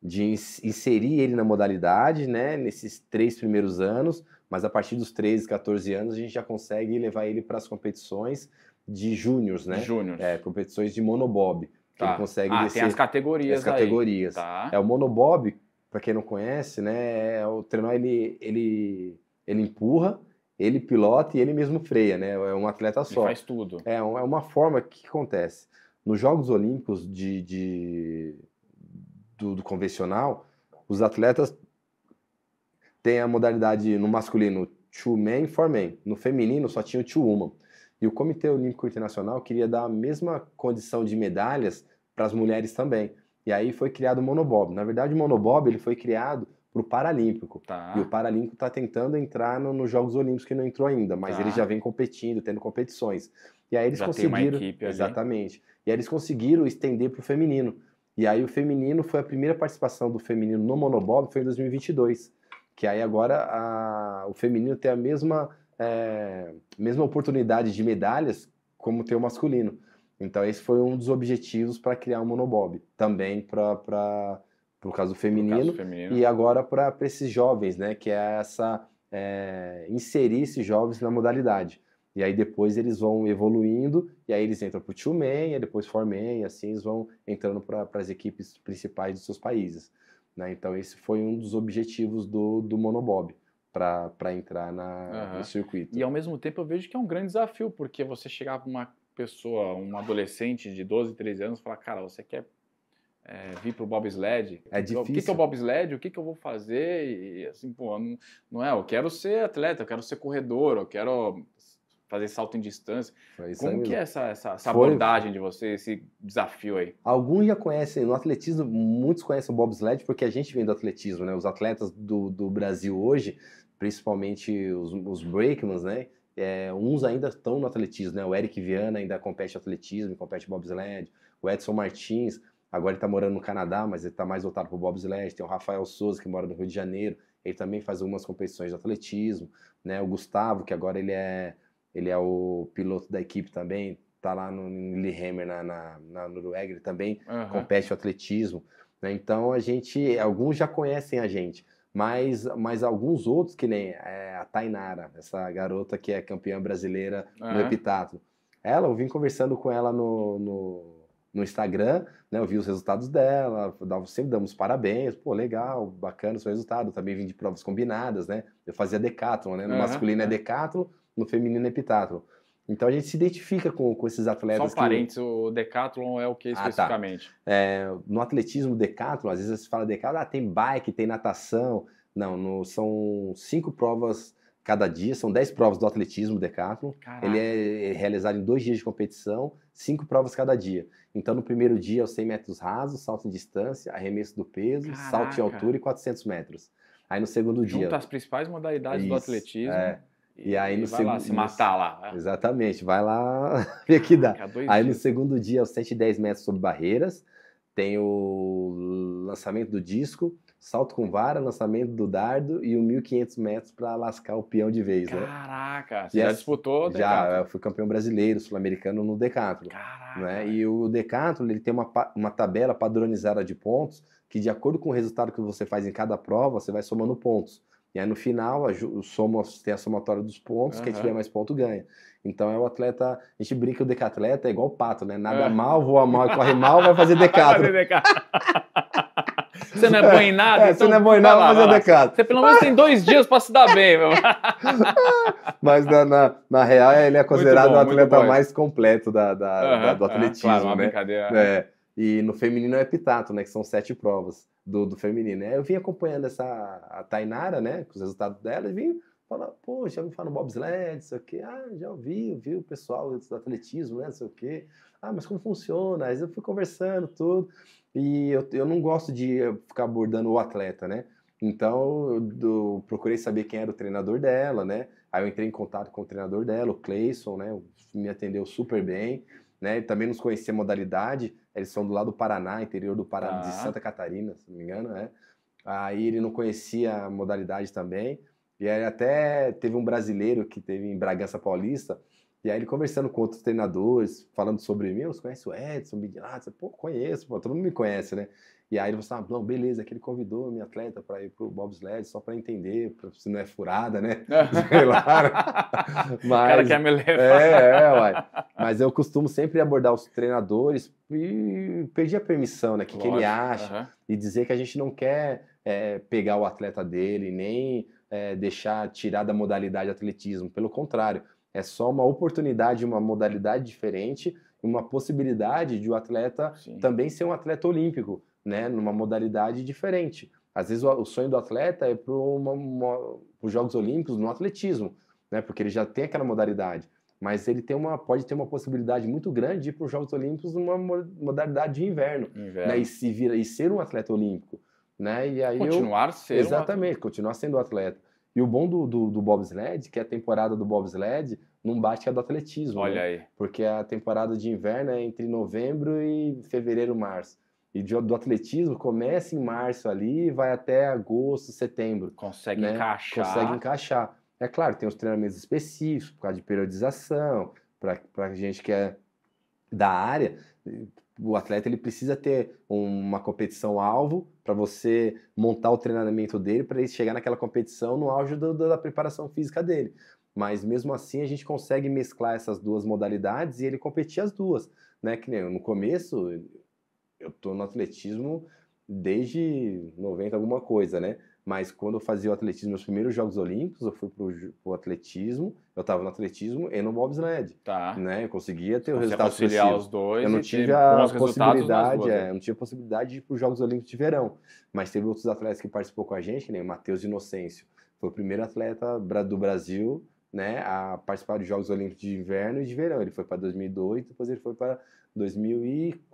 Speaker 2: de inserir ele na modalidade, né? Nesses três primeiros anos, mas a partir dos 13, 14 anos a gente já consegue levar ele para as competições de júniors, né? Júniors. É, competições de monobob. Tá. Ele consegue ah, descer. tem as categorias. As categorias. Tá. É o monobob, para quem não conhece, né? É o treinador ele ele ele empurra ele pilota e ele mesmo freia, né? É um atleta só. Ele faz tudo. É, é uma é forma que acontece. Nos Jogos Olímpicos de, de do, do convencional, os atletas têm a modalidade no masculino two men for men. No feminino só tinha o two woman. E o Comitê Olímpico Internacional queria dar a mesma condição de medalhas para as mulheres também. E aí foi criado o monobob. Na verdade, o monobob ele foi criado para o Paralímpico. Tá. E o Paralímpico está tentando entrar no, nos Jogos Olímpicos, que não entrou ainda, mas tá. ele já vem competindo, tendo competições. E aí eles já conseguiram. exatamente. E aí eles conseguiram estender para o feminino. E aí o feminino foi a primeira participação do feminino no monobob, foi em 2022. Que aí agora a, o feminino tem a mesma, é, mesma oportunidade de medalhas como tem o masculino. Então esse foi um dos objetivos para criar o um monobob. Também para para o caso feminino, e agora para esses jovens, né? Que é essa é, inserir esses jovens na modalidade. E aí depois eles vão evoluindo, e aí eles entram para o tio Man, e depois Four e assim eles vão entrando para as equipes principais dos seus países. Né? Então esse foi um dos objetivos do, do Monobob para entrar na, uhum. no circuito. E
Speaker 1: ao mesmo tempo eu vejo que é um grande desafio, porque você chegar para uma pessoa, um adolescente de 12, 13 anos, e falar, cara, você quer é, vir para o bobsled. É difícil. O que, que é o bobsled? O que, que eu vou fazer? E, assim, pô, não, não é. Eu quero ser atleta, eu quero ser corredor, eu quero fazer salto em distância. Como que é essa, essa, essa abordagem de você, esse desafio
Speaker 2: aí? Alguns já conhecem, no atletismo, muitos conhecem o bobsled porque a gente vem do atletismo, né? Os atletas do, do Brasil hoje, principalmente os, os breakmans, né? É, uns ainda estão no atletismo, né? O Eric Viana ainda compete atletismo, compete bobsled, o Edson Martins, Agora ele está morando no Canadá, mas ele está mais voltado para o bobsled. Tem o Rafael Souza, que mora no Rio de Janeiro. Ele também faz algumas competições de atletismo. Né? O Gustavo, que agora ele é, ele é o piloto da equipe também, está lá no Lillehammer, na, na, na, Noruega. Ele também uhum. compete o atletismo. Né? Então, a gente... Alguns já conhecem a gente. Mas, mas alguns outros, que nem é, a Tainara, essa garota que é campeã brasileira uhum. no epitáculo. Ela, eu vim conversando com ela no, no no Instagram, né, eu vi os resultados dela, sempre damos parabéns, pô, legal, bacana o seu resultado, também vim de provas combinadas, né, eu fazia decathlon, né, no uhum, masculino é, é decathlon, no feminino é pitátron. Então a gente se identifica com, com esses atletas. Só um parênteses,
Speaker 1: que... o decathlon é o que especificamente?
Speaker 2: Ah, tá. é, no atletismo decathlon, às vezes se fala decathlon, ah, tem bike, tem natação, não, no, são cinco provas cada dia. São 10 provas do atletismo Decathlon. Ele é realizado em dois dias de competição, cinco provas cada dia. Então, no primeiro dia, os 100 metros rasos, salto em distância, arremesso do peso, Caraca. salto em altura e 400 metros. Aí no segundo dia. Junto as
Speaker 1: principais modalidades isso, do atletismo. É.
Speaker 2: E, aí no segundo. Lá, se matar lá. Exatamente, vai lá ver que dá. É aí no segundo dia, os 110 metros sobre barreiras, tem o lançamento do disco, salto com vara, lançamento do dardo e o 1500 metros para lascar o peão de vez, Caraca, né?
Speaker 1: Caraca, você e já disputou Já,
Speaker 2: eu fui campeão brasileiro, sul-americano no decatlo. Caraca. Né? E o decatlo, ele tem uma, uma tabela padronizada de pontos que de acordo com o resultado que você faz em cada prova, você vai somando pontos. E aí no final a soma, tem a somatória dos pontos, uhum. quem tiver mais ponto ganha. Então é o atleta, a gente brinca o decatleta é igual o pato, né? Nada é. mal, voa mal e corre mal, vai fazer decatlo. vai fazer
Speaker 1: decatlo. Você não é bom em nada? É, então, você não é bom em nada, lá, mas eu decato. É você pelo menos tem dois dias para se dar bem, meu.
Speaker 2: mas na, na, na, real, ele é considerado bom, o atleta mais completo da, da, da do atletismo. Uhum, claro, né? brincadeira. É. é. E no feminino é pitato, né? Que são sete provas do, do feminino. É, eu vim acompanhando essa a Tainara, né? Com os resultados dela, e vim falar, pô, já me fala no bobsled, não sei o quê. Ah, já ouvi, vi o pessoal do atletismo, né? Não sei o quê. Ah, mas como funciona? Aí eu fui conversando, tudo e eu, eu não gosto de ficar abordando o atleta, né? Então, eu, procurei saber quem era o treinador dela, né? Aí eu entrei em contato com o treinador dela, o Cleison, né? Me atendeu super bem, né? Também nos conhecia a modalidade, eles são do lado do Paraná, interior do Paraná, ah. de tá. Santa Catarina, se não me engano, né? Aí ele não conhecia a modalidade também. E aí até teve um brasileiro que teve em Bragança Paulista, e aí ele conversando com outros treinadores, falando sobre mim, você conhece o Edson, o Bignato? Pô, conheço, pô, todo mundo me conhece, né? E aí ele falou assim, ah, não, beleza, aquele convidou a minha atleta para ir pro bobsled só para entender, pra, se não é furada, né? Sei lá. Mas, o cara quer me levar. É, é, uai. Mas eu costumo sempre abordar os treinadores e pedir a permissão, né? O que, que ele acha. E dizer que a gente não quer é, pegar o atleta dele, nem é, deixar tirar da modalidade atletismo. Pelo contrário, é só uma oportunidade, uma modalidade diferente, uma possibilidade de o atleta Sim. também ser um atleta olímpico, né? Numa modalidade diferente. Às vezes o, sonho do atleta é para os Jogos Olímpicos no atletismo, né? Porque ele já tem aquela modalidade. Mas ele tem uma, pode ter uma possibilidade muito grande de ir para os Jogos Olímpicos numa modalidade de inverno, né, inverno. Né? E, se vira, e ser um atleta olímpico. Né? E aí continuar eu, sendo. Exatamente, um continuar sendo atleta. E o bom do, do, do bobsled, que é a temporada do bobsled, num bate que é do atletismo. Olha né? aí. Porque a temporada de inverno é entre novembro e fevereiro, março. E do atletismo começa em março ali e vai até agosto, setembro. Consegue né? encaixar. Consegue encaixar. É claro, tem os treinamentos específicos, por causa de periodização, para gente que é da área, o atleta ele precisa ter uma competição alvo para você montar o treinamento dele para ele chegar naquela competição no auge do, do, da preparação física dele. Mas mesmo assim a gente consegue mesclar essas duas modalidades e ele competir as duas, né? Que nem no começo eu tô no atletismo desde 90 alguma coisa, né? Mas quando eu fazia o atletismo, meus primeiros Jogos Olímpicos, eu fui pro, pro atletismo, eu tava no atletismo e no bobsled. Tá. Né? Eu conseguia ter Você o resultado possível. os dois. Eu não tive a possibilidade, né? é, eu não tinha possibilidade de ir Jogos Olímpicos de verão. Mas teve outros atletas que participou com a gente, né? nem o Matheus Inocêncio. Foi o primeiro atleta do Brasil né, a participar dos Jogos Olímpicos de Inverno e de Verão. Ele foi para 2002, depois ele foi para 2004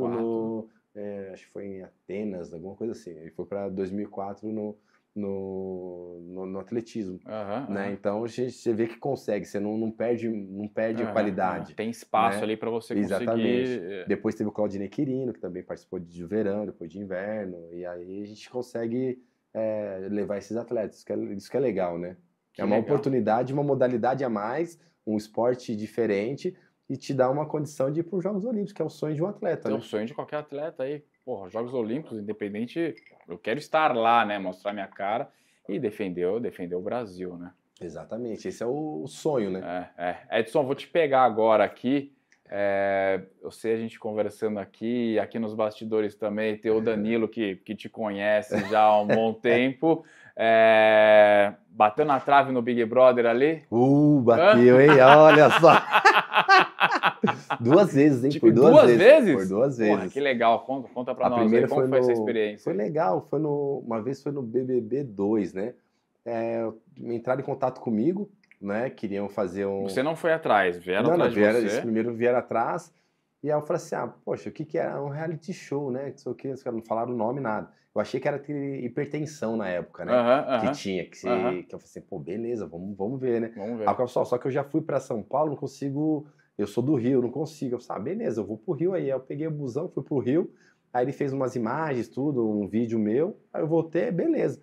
Speaker 2: Quatro. no é, acho que foi em Atenas, alguma coisa assim. Ele foi para 2004 no no, no, no atletismo,
Speaker 1: uhum, né? Uhum.
Speaker 2: Então você vê que consegue, você não, não perde não perde uhum, a qualidade. Tem espaço né? ali para você Exatamente. conseguir. Eh, depois teve o Claudinei Quirino que também participou de verão, depois de inverno e aí a gente consegue é, levar esses atletas. Isso que é, isso que é legal, né? Que é uma legal. oportunidade, uma modalidade a mais, um esporte diferente e te dá uma condição de ir para os Jogos Olímpicos, que é o sonho de um atleta. É né? o sonho de
Speaker 1: qualquer atleta aí. Porra, Jogos Olímpicos, independente, eu quero estar lá, né? Mostrar minha cara e defender, defender o Brasil, né? Exatamente, esse é o sonho, né? É, é. Edson, vou te pegar agora aqui. É, eu sei a gente conversando aqui, aqui nos bastidores também, tem o Danilo que, que te conhece já há um bom tempo. É, bateu na trave no Big Brother ali.
Speaker 2: Uh, bateu, hein? Olha só. duas vezes, hein? Tipo, por duas, duas vezes. vezes. Por duas vezes. Porra, que legal. Conta, conta pra a nós primeira aí, como foi, foi no... essa experiência. Foi legal. Foi no... Uma vez foi no BBB 2, né? É, entraram em contato comigo, né? Queriam fazer um... Você não foi atrás,
Speaker 1: vieram não, atrás não, vieram, de você. primeiro
Speaker 2: vieram atrás. E aí eu falei assim, ah, poxa, o que que era? É? É um reality show, né? Que sei o que, não falaram o nome, nada. Eu achei que era hipertensão na época, né? que tinha, que, se, que eu falei assim, pô, beleza, vamos, vamos ver, né? Vamos ver. Aí, pessoal, só que eu já fui para São Paulo, não consigo. Eu sou do Rio, não consigo. Eu falei, ah, beleza, eu vou pro Rio aí. Aí eu peguei o busão, fui pro Rio. Aí ele fez umas imagens, tudo, um vídeo meu. Aí eu voltei, beleza.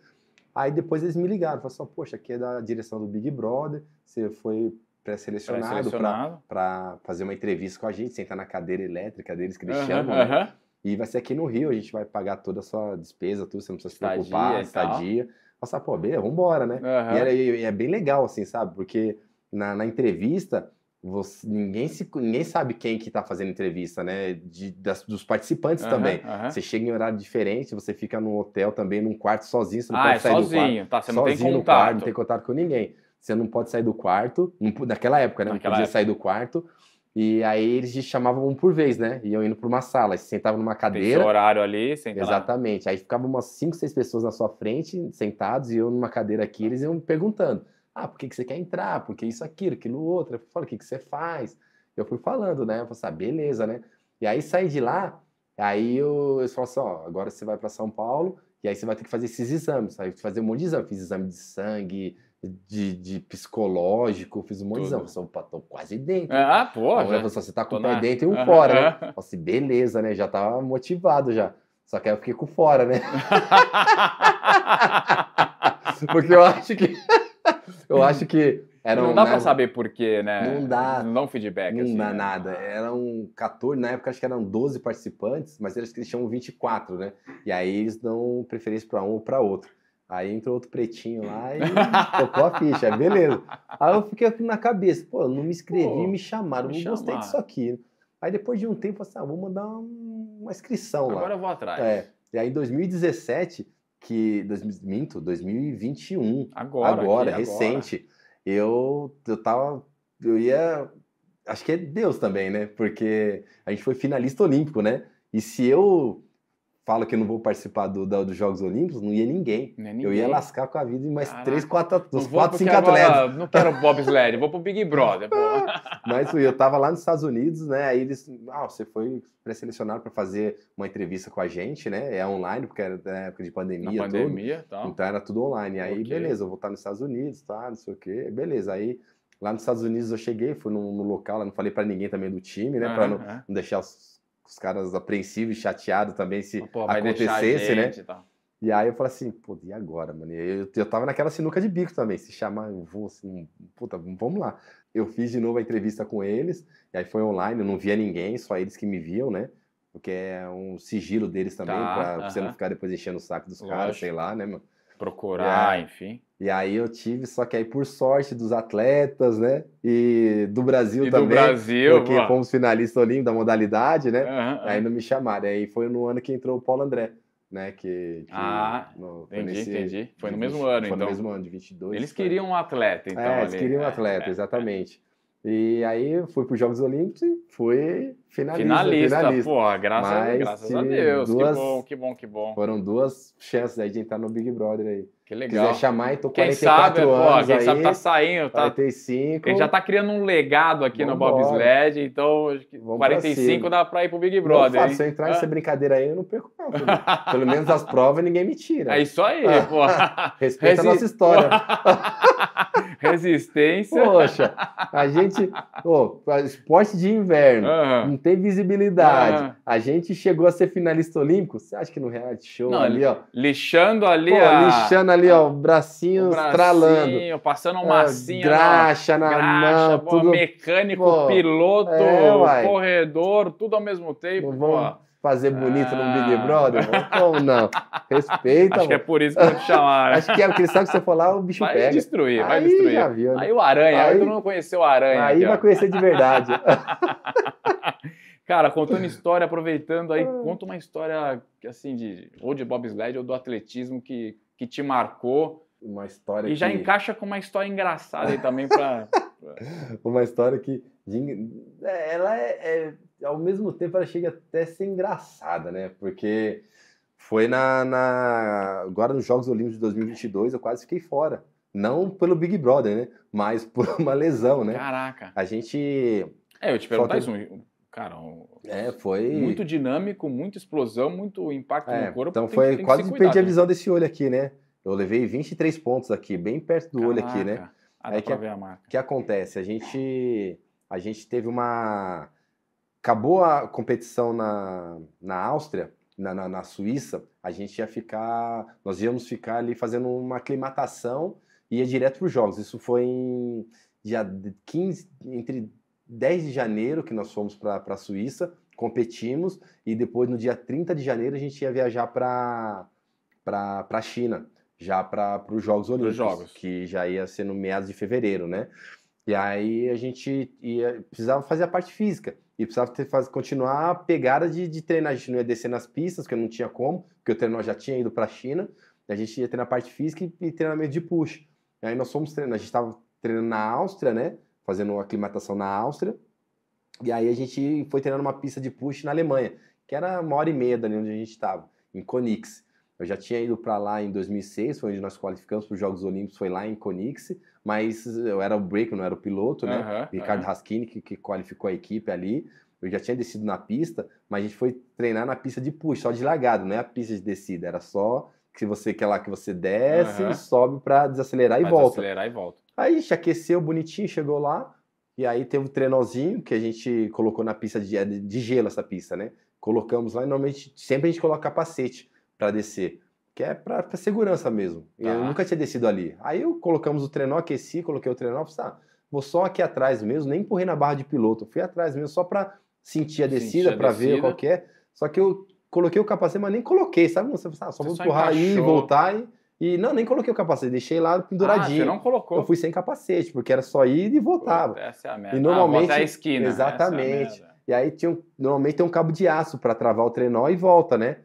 Speaker 2: Aí depois eles me ligaram, falaram assim, poxa, aqui é da direção do Big Brother, você foi pré-selecionado para fazer uma entrevista com a gente, sentar na cadeira elétrica deles que eles chamam, né? E vai ser aqui no Rio, a gente vai pagar toda a sua despesa, tudo, você não precisa se preocupar, estadia. Nossa, pô, vamos vambora, né? Uhum. E, é, e, é bem legal, assim, sabe? Porque na, na entrevista, você, ninguém, se, ninguém sabe quem que tá fazendo entrevista, né? De, das, dos participantes uhum, também. Uhum. Você chega em horário diferente, você fica num hotel também, num quarto sozinho, você não ah, pode é sair sozinho, do quarto. Tá, você não sozinho tem contato. Quarto, não tem contato com ninguém. Você não pode sair do quarto, não, naquela época, né? Naquela não podia época. sair do quarto. E aí eles te chamavam por vez, né? Iam indo para uma sala, se sentavam numa cadeira. Tem
Speaker 1: horário ali, sentado.
Speaker 2: Exatamente. Aí ficavam umas 5, 6 pessoas na sua frente, sentados, e eu numa cadeira aqui, eles iam me perguntando: ah, por que, que você quer entrar? Por que isso, aquilo, aquilo, outro? Eu o que, que você faz? Eu fui falando, né? Eu falei assim, ah, beleza, né? E aí saí de lá, aí eu, eles falaram assim: ó, agora você vai para São Paulo, e aí você vai ter que fazer esses exames. Aí eu fazer um monte de exame. Fiz exame de sangue, de, de psicológico, fiz um monte Tudo. de exame. Tô quase dentro. É, ah, porra! Agora é você tá com o pé na... dentro e um uhum. fora, né? É. Assim, beleza, né? Já tava tá motivado já. Só que aí eu fiquei com fora, né? Porque eu acho que. eu acho que. Era não um, dá né? pra saber porquê, né? Não dá. Não dá feedback. Não assim, dá né? nada. Ah. Eram 14, na época acho que eram 12 participantes, mas eles, eles 24, né? E aí eles dão preferência para um ou para outro. Aí entrou outro pretinho lá e tocou a ficha, beleza. Aí eu fiquei na cabeça, pô, eu não me inscrevi, pô, me chamaram, eu não gostei disso aqui. Aí depois de um tempo, assim, ah, vou mandar uma inscrição Agora lá. Agora eu vou atrás. É. E aí em 2017, que, minto, 2021. Agora. Agora, aqui, recente. Agora. Eu, eu tava, eu ia, acho que é Deus também, né? Porque a gente foi finalista olímpico, né? E se eu falo que eu não vou participar do, do, dos Jogos Olímpicos, não ia ninguém. Não ninguém. Eu ia lascar com a vida de mais Caraca. três, quatro, uns quatro, cinco atletas. Não quero bobsled, vou pro Big Brother. Mas eu tava lá nos Estados Unidos, né? Aí eles, ah, você foi pré-selecionado para fazer uma entrevista com a gente, né? É online, porque era na época de pandemia. Na pandemia, tá. Então era tudo online. Aí, okay. beleza, eu vou estar nos Estados Unidos, tá? Não sei o quê. Beleza, aí lá nos Estados Unidos eu cheguei, fui no, no local, não falei para ninguém também do time, né, ah, para não, não, deixar os os caras apreensivos e chateados também se Pô, acontecesse, né? E, aí eu falei assim, pô, e agora, mano? Eu, eu tava naquela sinuca de bico também, se chamar, eu vou assim, puta, vamos lá. Eu fiz de novo a entrevista com eles, e aí foi online, eu não via ninguém, só eles que me viam, né? Porque é um sigilo deles também, tá, pra uh -huh. você não ficar depois enchendo o saco dos Lógico. caras, sei lá, né, mano? Procurar, aí, enfim. E aí eu tive, só que aí por sorte dos atletas, né? E do Brasil e também. Do Brasil, porque mano. fomos finalistas olímpicos da modalidade, né? Uhum, aí não me chamaram. Aí foi no ano que entrou o Paulo André, né? Que, que ah, no, entendi, foi nesse, entendi. Foi no mesmo ano, foi então. Foi no mesmo ano, de 22. Eles queriam
Speaker 1: um atleta, então. É, eles queriam um né? atleta, é, é.
Speaker 2: exatamente. É. E aí fui para os Jogos Olímpicos e fui finalista. Finalista, finalista. porra, graças, graças a Deus. Duas, que bom, que bom, que bom. Foram duas chances aí de entrar no Big Brother aí. Que legal. Quiser chamar, então 44 quem sabe, anos pô, quem aí, sabe tá saindo, tá? 45. Ele já tá
Speaker 1: criando um legado aqui então, Vamos no Bob Sled, então Vamos 45 pra dá pra ir pro Big Brother. Não, se eu entrar ah. nessa
Speaker 2: brincadeira aí, eu não perco não. Pelo menos as provas ninguém me tira. É isso aí, ah. pô. Respeita Resi... a nossa história. Resistência. Poxa, a gente. Oh, esporte de inverno, uhum. não tem visibilidade. Uhum. A gente chegou a ser finalista olímpico. Você acha que no reality show não, ali, ó.
Speaker 1: Lixando ali, ó. Lixando
Speaker 2: ali, ó, bracinho, bracinho tralando. Passando uma é, massinha. Graxa na, graxa, mão. Pô, tudo... Mecânico, pô, piloto, é,
Speaker 1: corredor, tudo ao mesmo tempo. Bom,
Speaker 2: fazer bonito ah. no Big Brother? Ou não? Respeita. Acho mano. que é por isso que não te chamaram. Acho que é, porque sabe que você for lá, o bicho vai pega. Vai destruir, vai aí destruir. Já viu, né? Aí o Aranha, aí, aí tu não
Speaker 1: conheceu o Aranha. Aí aqui, vai ó. conhecer de verdade. Cara, contando história, aproveitando aí, ah. conta uma história, assim, de ou de bobsled ou do atletismo que, que te marcou.
Speaker 2: Uma história E que... já encaixa com uma história engraçada aí também pra... uma história que... De... É, ela é, é ao mesmo tempo ela chega até a ser engraçada, né? Porque foi na, na agora nos Jogos Olímpicos de 2022 eu quase fiquei fora. Não pelo Big Brother, né? Mas por uma lesão, né? Caraca. A gente.
Speaker 1: É, eu te mais que... isso.
Speaker 2: Cara, um... é, foi. Muito
Speaker 1: dinâmico, muita explosão, muito impacto é, no corpo. Então foi tem, tem quase cuidar, perdi né? a visão
Speaker 2: desse olho aqui, né? Eu levei 23 pontos aqui, bem perto do Caraca. olho aqui, né? Ah, Aí que, a, que acontece? A gente, a gente teve uma acabou a competição na, na Áustria, na, na, na, Suíça, a gente ia ficar, nós íamos ficar ali fazendo uma aclimatação e ia direto para os jogos. Isso foi em dia 15, entre 10 de janeiro que nós fomos para a Suíça, competimos e depois no dia 30 de janeiro a gente ia viajar para a China, já para os Jogos Olímpicos, jogos. que já ia ser no meados de fevereiro, né? E aí a gente ia, precisava fazer a parte física. E precisava ter, faz, continuar a pegada de, de treinar. A gente não ia descer nas pistas, porque não tinha como, porque o treinador já tinha ido para a China. A gente ia treinar parte física e, e treinamento de push. E aí nós fomos treinar. A gente estava treinando na Áustria, né? Fazendo aclimatação na Áustria. E aí a gente foi treinando uma pista de push na Alemanha, que era uma hora e meia dali onde a gente estava, em Konix. Eu já tinha ido para lá em 2006, foi onde nós qualificamos para os Jogos Olímpicos, foi lá em Konix mas eu era o break, não era o piloto, né? Uhum, Ricardo uhum. que, que qualificou a equipe ali. Eu já tinha descido na pista, mas a gente foi treinar na pista de push, só de lagado, não é a pista de descida, era só que você quer é lá que você desce, uhum. sobe para desacelerar e pra volta. Desacelerar e volta. Aí a gente aqueceu bonitinho, chegou lá, e aí teve um trenozinho que a gente colocou na pista de, de gelo essa pista, né? Colocamos lá e normalmente sempre a gente coloca capacete para descer que é para segurança mesmo. Tá. Eu nunca tinha descido ali. Aí eu colocamos o trenó, aqueci, coloquei o trenó, pensei, assim, ah, vou só aqui atrás mesmo, nem empurrei na barra de piloto, fui atrás mesmo só para sentir a descida, para ver qual que é. Só que eu coloquei o capacete, mas nem coloquei, sabe? Você ah, só você vou empurrar aí e voltar e... E não, nem coloquei o capacete, deixei lá penduradinho. Ah, você não colocou. Eu fui sem capacete, porque era só ir e voltava. Pô,
Speaker 1: essa é a merda. E ah, normalmente. Ah, a esquina. Exatamente. É
Speaker 2: a e aí tinha um, normalmente tem um cabo de aço para travar o trenó e volta, né?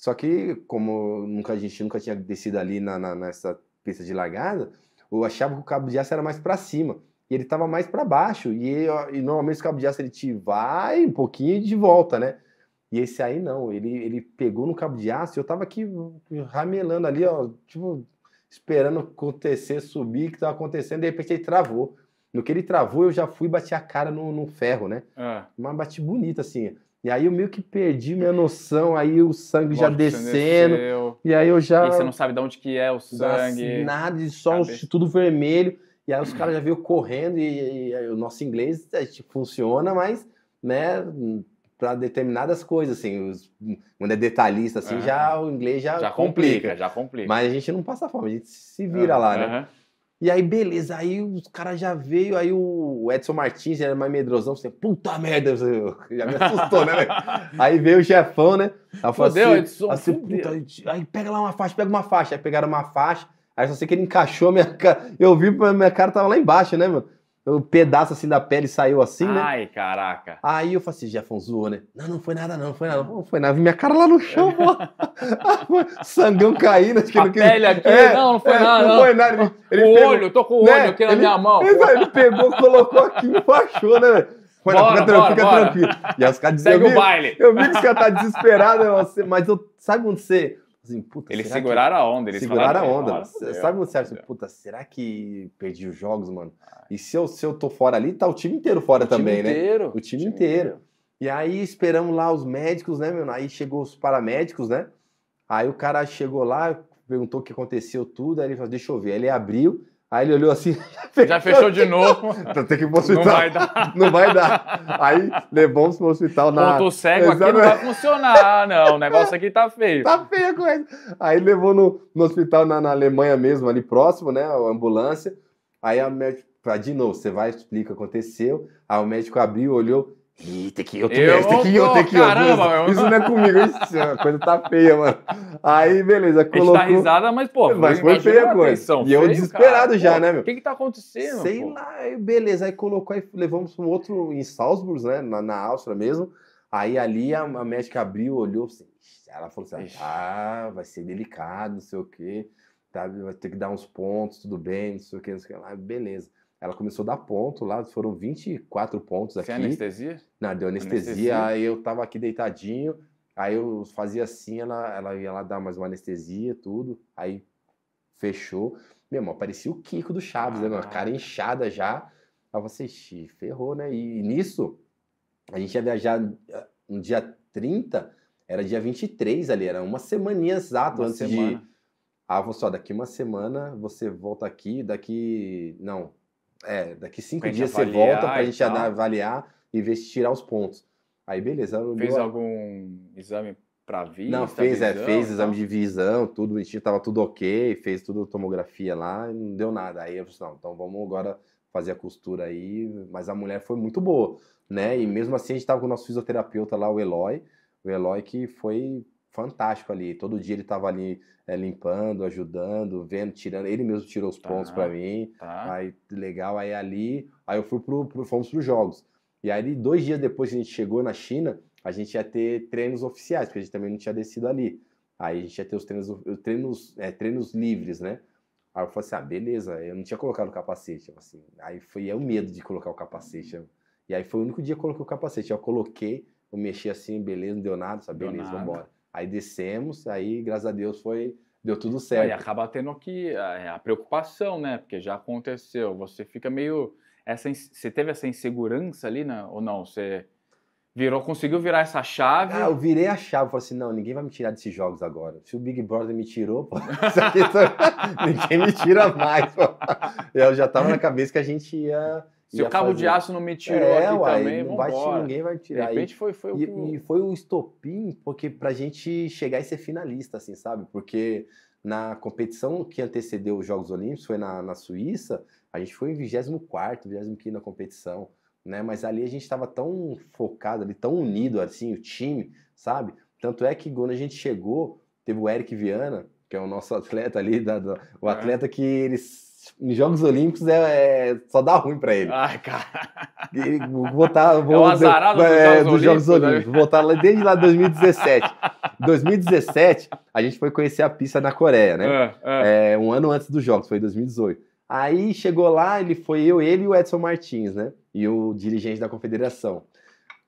Speaker 2: Só que, como nunca, a gente nunca tinha descido ali na, na, nessa pista de largada, eu achava que o cabo de aço era mais para cima. E ele estava mais para baixo. E, e, normalmente o cabo de aço ele te vai um pouquinho e de volta, né? E esse aí não, ele, ele pegou no cabo de aço e eu tava aqui hum, ramelando ali, ó, tipo, esperando acontecer, subir, o que tava acontecendo, de repente ele travou. No que ele travou, eu já fui bater a cara no, no ferro, né? É. Ah. Uma bate bonita, assim. E aí eu meio que perdi minha noção, aí o sangue já descendo. E aí eu já. E você não sabe
Speaker 1: de onde que é o sangue. Nada, só os,
Speaker 2: tudo vermelho. E aí os caras já veio correndo e, e, e, o nosso inglês é, tipo, funciona, mas, né, para determinadas coisas, assim, os, quando é detalhista, assim, uhum. já o inglês já, já complica, complica, Já complica. Mas a gente não passa fome, a gente se vira uhum. lá, né? Uhum. E aí, beleza, aí os caras já veio, aí o Edson Martins já era mais medrosão, assim, puta merda, já me assustou, né, velho? Aí veio o chefão, né? Aí fudeu, assim, Edson, assim, puta, aí pega lá uma faixa, pega uma faixa. Aí pegaram uma faixa, aí só sei que ele encaixou a minha cara, eu vi, minha cara tava lá embaixo, né, mano? o pedaço assim da pele saiu assim, né? Ai, caraca. Aí eu falei assim, Jefão zoou, né? Não, não foi nada, não, não foi nada. Não foi nada, minha cara lá no chão, pô. Sangão caindo, acho que A não Pele aqui, é, não, não foi é, nada. Não, não foi nada. Ele, o pegou, olho, tô com o né? olho aqui na ele, minha mão. Ele, ele pegou, colocou aqui empachou, né, velho? Foi, bora, fica tranquilo, fica bora. tranquilo. E os caras dizem, Segue eu vi, o baile. Eu vi que os caras tá desesperados, mas eu, sabe quando você assim, puta, Eles seguraram que... a onda. Eles seguraram a onda. Nossa, Sabe você acha, puta, será que perdi os jogos, mano? E se eu, se eu tô fora ali, tá o time inteiro fora o também, time né? O time, o time inteiro. inteiro. E aí esperamos lá os médicos, né, meu? Aí chegou os paramédicos, né? Aí o cara chegou lá, perguntou o que aconteceu tudo, aí ele falou, deixa eu ver. Aí ele abriu, Aí ele olhou assim. Já fechou de assim, novo. Então tem que ir pro hospital. Não vai dar. Não vai dar. Aí levamos pro hospital na. Ponto cego Exatamente. aqui não
Speaker 1: vai funcionar, não. O negócio
Speaker 2: aqui tá feio. Tá
Speaker 1: feio a coisa.
Speaker 2: Aí levou no, no hospital na, na, Alemanha mesmo, ali próximo, né? A ambulância. Aí a médica, de novo, você vai, explica o que aconteceu. Aí o médico abriu, olhou. Ih, tequila, eu, tequila, tequila. Caramba, meu. Isso não é comigo, isso, é a coisa tá feia, mano. Aí, beleza, colocou... A gente tá risada, mas, pô, mas foi feia a coisa. Atenção, e feio, eu desesperado cara, já, pô, né, meu? O que que tá acontecendo, Sei pô? lá, aí, beleza, aí colocou, aí levamos um outro em Salzburg, né, na, na Áustria mesmo. Aí ali a, a médica abriu, olhou, assim, ela falou assim, ah, Ixi. ah, vai ser delicado, não sei o quê, tá, vai ter que dar uns pontos, tudo bem, não sei o quê, não sei o quê. beleza. Ela começou a dar ponto lá, foram 24 pontos aqui. Sem anestesia? Não, deu anestesia, anestesia, aí eu tava aqui deitadinho, aí eu fazia assim, ela, ela ia lá dar mais uma anestesia, tudo, aí fechou. Meu irmão, parecia o Kiko do Chaves, né, ah, né, Cara inchada já. Aí você, assim, ferrou, né? E, nisso, a gente ia viajar eh, no dia 30, era dia 23 ali, era uma semaninha exata antes semana. de... Ah, vou só, daqui uma semana você volta aqui, daqui... Não, é, daqui cinco pra dias você volta para a gente avaliar e ver se tirar os pontos. Aí beleza. Ela Fez algum exame para vista? Não, fez, é, visão, é, fez tá? exame de visão, tudo, estava tudo ok, fez tudo tomografia lá não deu nada. Aí eu falei, assim, não, então vamos agora fazer a costura aí, mas a mulher foi muito boa, né? E mesmo assim a gente tava com o nosso fisioterapeuta lá, o Eloy, o Eloy que foi fantástico ali. Todo dia ele estava ali é, limpando, ajudando, vendo, tirando. Ele mesmo tirou os pontos tá, para mim. Tá. Aí legal, aí ali. Aí eu fui pro, pro, fomos para os jogos. E aí, dois dias depois que a gente chegou na China, a gente ia ter treinos oficiais, porque a gente também não tinha descido ali. Aí a gente ia ter os treinos, eh, treinos, é, treinos livres, né? Aí eu falei assim, ah, beleza, eu não tinha colocado o capacete. Assim, aí foi é o medo de colocar o capacete. E aí foi o único dia que eu coloquei o capacete. Eu coloquei, eu mexi assim, beleza, não deu nada, sabe? Ah, beleza, nada. vambora. Aí descemos, aí, graças a Deus, foi deu tudo certo. E
Speaker 1: acaba tendo aqui a, é, a, preocupação, né? Porque já aconteceu. Você fica meio. Essa, você teve essa insegurança ali, né? Ou não? Você virou, conseguiu virar essa chave? Ah, eu virei
Speaker 2: a chave. falei assim: não, ninguém vai me tirar desses jogos agora. Se o Big Brother me tirou, pô, ninguém me tira mais. Pô. Eu já tava na cabeça que a gente ia se o cabo fazer... de aço não me tirou é, aqui uai, também, não vai, ninguém vai tirar. De repente foi, foi o que... e foi o estopim porque pra gente chegar e ser finalista, assim, sabe? Porque na competição que antecedeu os Jogos Olímpicos, foi na, na Suíça, a gente foi em 24 25 na competição, né? Mas ali a gente estava tão focado, ali, tão unido, assim, o time, sabe? Tanto é que quando a gente chegou, teve o Eric Viana, que é o nosso atleta ali, da, da o é. atleta que eles em Jogos Olímpicos é, é, só dá ruim para ele. Ai, cara. E botar, vou, é o azarado é, dos, Jogos, Olímpicos. Jogos né? Olímpicos. Botar lá, desde lá 2017. 2017, a gente foi conhecer a pista na Coreia, né? É, é. um ano antes dos Jogos, foi 2018. Aí chegou lá, ele foi eu, ele e o Edson Martins, né? E o dirigente da confederação.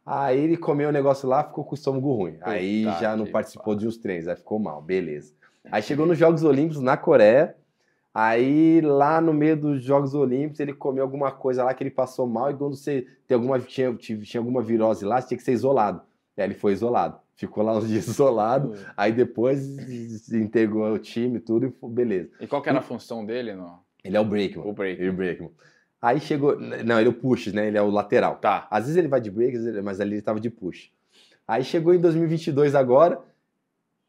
Speaker 2: Aí ele comeu o um negócio lá, ficou com o estômago ruim. Aí Eita já não participou pá. de uns treinos, aí ficou mal, beleza. Aí chegou nos Jogos Olímpicos na Coreia, Aí lá no meio dos Jogos Olímpicos ele comeu alguma coisa lá que ele passou mal e quando você tem alguma tinha, tinha alguma virose lá, você tinha que ser isolado. E aí ele foi isolado, ficou lá uns dias isolado, hum. aí depois integrou o time tudo e foi, beleza. E qual que era a
Speaker 1: função dele, não?
Speaker 2: Ele é o breakman. O breakman. Ele é o breakman. Aí chegou, não, ele é o push, né? Ele é o lateral. Tá. Às vezes ele vai de break, mas ali ele tava de push. Aí chegou em 2022 agora,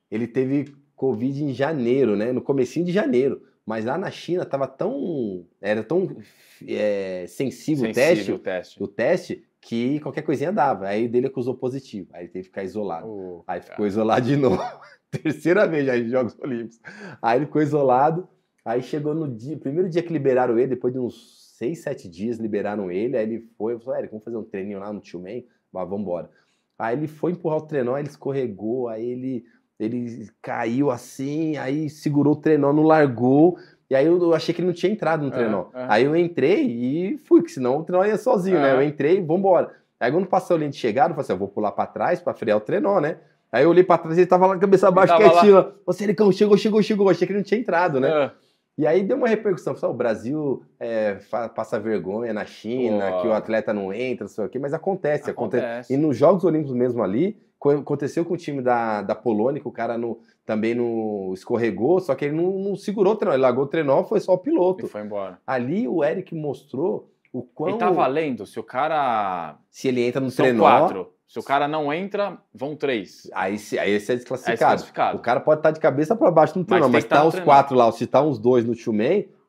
Speaker 2: ele teve Covid em janeiro, né? No comecinho de janeiro. Mas lá na China estava tão. Era tão é, sensível, sensível o, teste, o, teste, o teste. que qualquer coisinha dava. Aí dele acusou positivo. Aí teve que ficar isolado. Oh, aí ficou cara. isolado de novo. Terceira vez já em Jogos Olímpicos. Aí ele ficou isolado. Aí chegou no dia, primeiro dia que liberaram ele, depois de uns seis, sete dias, liberaram ele. Aí ele foi, eu falei, Eric, vamos fazer um treininho lá no Tio Man? Mas vamos embora. Aí ele foi empurrar o trenó, ele escorregou, aí ele ele caiu assim, aí segurou o trenó, não largou. E aí eu achei que ele não tinha entrado no trenó. É, é. Aí eu entrei e fui, que senão o trenó ia sozinho, é. né? Eu entrei, vambora. Aí quando passou a linha de chegada, eu falei assim, eu vou pular para trás para frear o trenó, né? Aí eu olhei pra trás, ele tava lá, cabeça baixa, quietinho. Lá. Você, Ericão, chegou, chegou, chegou. Achei que ele não tinha entrado, né? E aí deu uma repercussão. Falei, o Brasil é, passa vergonha na China, Uou. que o atleta não entra, não sei o quê, mas acontece, acontece. acontece. E nos Jogos Olímpicos mesmo ali, aconteceu com o time da, da Polônia, que o cara no, também no, escorregou, só que ele não, não segurou o trenó, ele largou o trenó, foi só o piloto. E foi embora. Ali o Eric mostrou o quanto E tá
Speaker 1: valendo, se o cara...
Speaker 2: Se ele entra no São trenó... Quatro.
Speaker 1: Se o cara não entra, vão três. Aí, aí esse é
Speaker 2: desclassificado. É desclassificado. O cara pode estar tá de cabeça para baixo no trenó, mas, mas tá, tá os quatro lá, se tá uns dois no two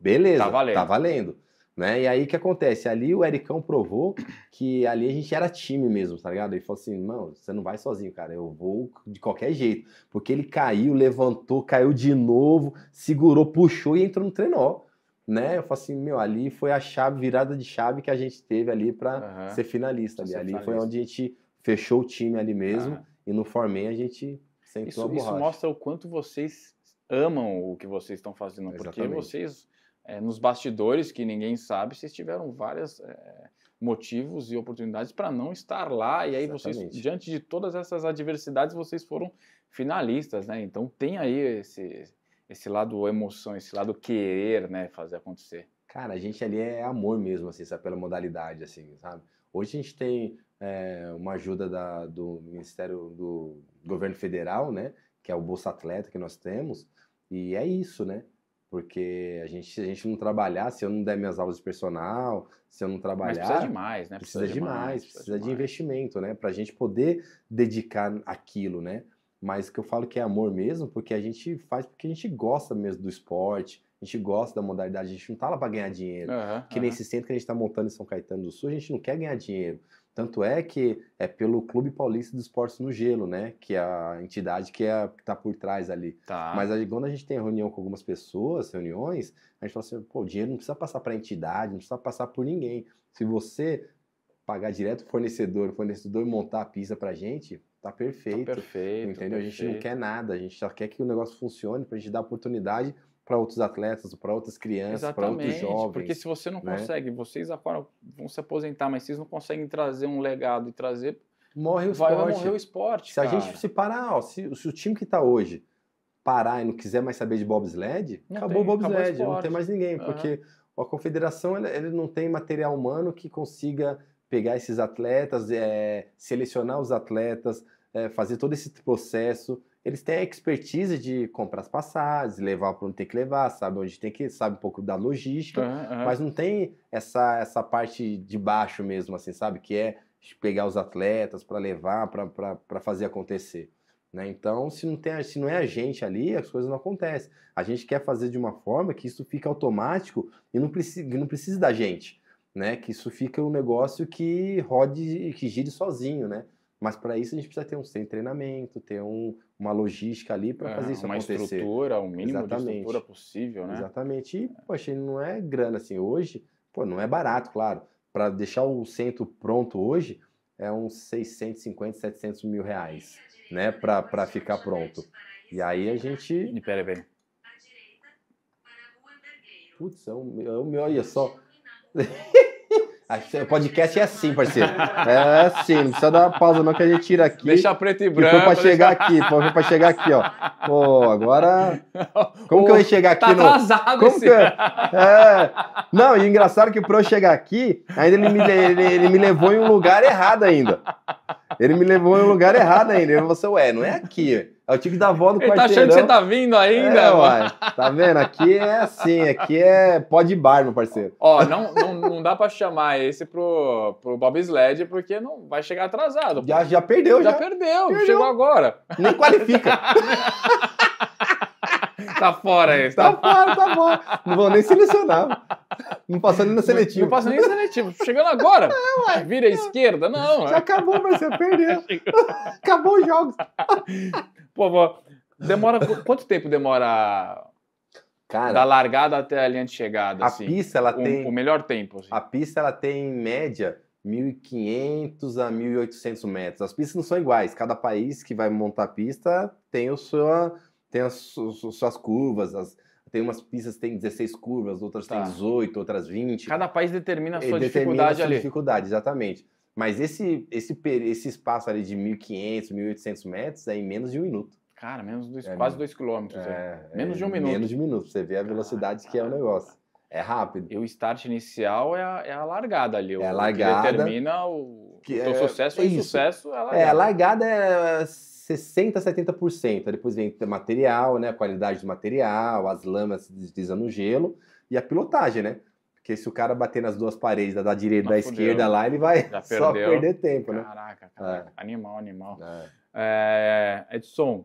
Speaker 2: beleza, tá valendo. Tá valendo. Né? E aí o que acontece? Ali o Ericão provou que ali a gente era time mesmo, tá ligado? Ele falou assim: não você não vai sozinho, cara, eu vou de qualquer jeito. Porque ele caiu, levantou, caiu de novo, segurou, puxou e entrou no trenó. Né? Eu falo assim, meu, ali foi a chave, virada de chave que a gente teve ali para uhum. ser finalista. Ali. Ser ali finalista. foi onde a gente fechou o time ali mesmo. Uhum. E no Formem a gente sentou isso, a borracha. Isso mostra
Speaker 1: o quanto vocês
Speaker 2: amam o que vocês estão fazendo, Exatamente. porque
Speaker 1: vocês é, nos bastidores, que ninguém sabe, vocês tiveram vários é, eh, motivos e oportunidades para não estar lá. E aí, Exatamente. vocês, diante de todas essas adversidades, vocês foram finalistas, né? Então tem aí esse, esse lado emoção, esse lado querer,
Speaker 2: né? Fazer acontecer. Cara, a gente ali é amor mesmo, assim, sabe? Pela modalidade, assim, sabe? Hoje a gente tem é, uma ajuda da, do Ministério do Governo Federal, né? Que é o Bolsa Atleta que nós temos. E é isso, né? Porque a gente, se a gente não trabalhar, se eu não der minhas aulas de personal, se eu não trabalhar. Mas precisa demais, né? Precisa, precisa demais, demais, precisa, precisa de investimento, né? para a gente poder dedicar aquilo, né? Mas que eu falo que é amor mesmo, porque a gente faz porque a gente gosta mesmo do esporte, a gente gosta da modalidade, a gente não tá lá pra ganhar dinheiro. Uhum, que uhum. nesse centro que a gente tá montando em São Caetano do Sul, a gente não quer ganhar dinheiro. Tanto é que é pelo Clube Paulista dos Esportes no Gelo, né? Que é a entidade que é, está por trás ali. Tá. Mas aí, quando a gente tem reunião com algumas pessoas, reuniões, a gente fala assim, pô, o dinheiro não precisa passar para a entidade, não precisa passar por ninguém. Se você pagar direto o fornecedor, o fornecedor montar a pizza para a gente, tá perfeito. Tá perfeito. Entendeu? Perfeito. A gente não quer nada, a gente só quer que o negócio funcione para a gente dar oportunidade para outros atletas, para outras crianças, para outros jovens. Porque se você não né? consegue,
Speaker 1: vocês agora vão se aposentar, mas vocês não conseguem trazer um legado e trazer. Morre o vai, esporte. Vai morrer o
Speaker 2: esporte. Se cara. a gente se parar, ó, se, se o time que está hoje parar e não quiser mais saber de bobsled, não acabou tem, o bobsled, acabou o não tem mais ninguém, uhum. porque a confederação ele não tem material humano que consiga pegar esses atletas, é, selecionar os atletas, é, fazer todo esse processo eles têm a expertise de comprar as passagens, levar para onde tem que levar, sabe onde tem que, sabe um pouco da logística, uhum, uhum. mas não tem essa, essa parte de baixo mesmo, assim, sabe? Que é pegar os atletas para levar, para fazer acontecer. Né? Então, se não, tem, se não é a gente ali, as coisas não acontecem. A gente quer fazer de uma forma que isso fique automático e não precise, não precisa da gente. Né? Que isso fica um negócio que rode, que gire sozinho, né? Mas para isso a gente precisa ter um, centro treinamento, ter um, uma logística ali para é, fazer isso uma acontecer. Uma estrutura, o mínimo Exatamente. de estrutura possível, né? Exatamente. E, poxa, não é grana assim. Hoje, pô, não é barato, claro. Para deixar o centro pronto hoje, é uns 650, 700 mil reais, né? Para ficar pronto. E aí a gente... espera pera, pera. Putz, é, é o meu, olha só. O podcast é assim, parceiro. É assim, não precisa dar uma pausa não que a gente tira aqui. Deixa preto e branco. Foi pra chegar deixa... aqui, foi pra chegar aqui, ó. Pô, agora... Como Ô, que eu ia chegar aqui? Tá atrasado Como esse... que eu... é... Não, e engraçado que pra eu chegar aqui, ainda ele me, ele, ele me levou em um lugar errado ainda. Ele me levou em um lugar errado ainda. falou assim, ué, não é aqui, é o tipo da avó do Ele quarteirão. Ele tá achando que você tá
Speaker 1: vindo ainda, é, uai.
Speaker 2: Tá vendo? Aqui é assim, aqui é pó de bar, meu parceiro.
Speaker 1: Ó, não, não, não dá pra chamar esse pro, pro Bob Sled, porque não vai chegar atrasado. Já, já perdeu, já. Já perdeu, perdeu. chegou
Speaker 2: agora. Nem qualifica. tá fora esse. Tá, tá fora, tá bom. Não vou nem selecionar. Não passou nem na seletiva. Não, não passou nem na
Speaker 1: seletiva. Chegando agora. É, uai, Vira à esquerda, não. Já é.
Speaker 2: acabou, mas você perdeu. acabou os jogos.
Speaker 1: Pô, demora. quanto tempo demora Cara, da largada até a linha de
Speaker 2: chegada. A assim, pista ela um, tem o melhor tempo. Assim. A pista ela tem em média 1.500 a 1.800 metros. As pistas não são iguais. Cada país que vai montar a pista tem o sua tem as suas curvas, as, tem umas pistas que tem 16 curvas, outras tá. têm 18, outras 20. Cada país determina a sua determina dificuldade a sua ali. dificuldade, exatamente. Mas esse, esse, esse espaço ali de 1.500, 1.800 metros é em menos de um minuto.
Speaker 1: Cara, menos dois, é, quase 2 km. É, é, menos de um minuto. Menos
Speaker 2: de um minuto, você vê a velocidade cara, que é o negócio. É rápido. E o start inicial é a, é a largada ali. é a largada. Que determina
Speaker 1: o, que o sucesso é, sucesso é, é a
Speaker 2: largada. É, a largada é 60%, 70%. Depois vem o material, né? A qualidade do material, as lamas deslizam no gelo e a pilotagem, né? Porque se o cara bater nas duas paredes, da, direita e da ah, esquerda lá, ele vai só perder
Speaker 1: tempo, né? Caraca, É. Animal, animal. É. É, Edson,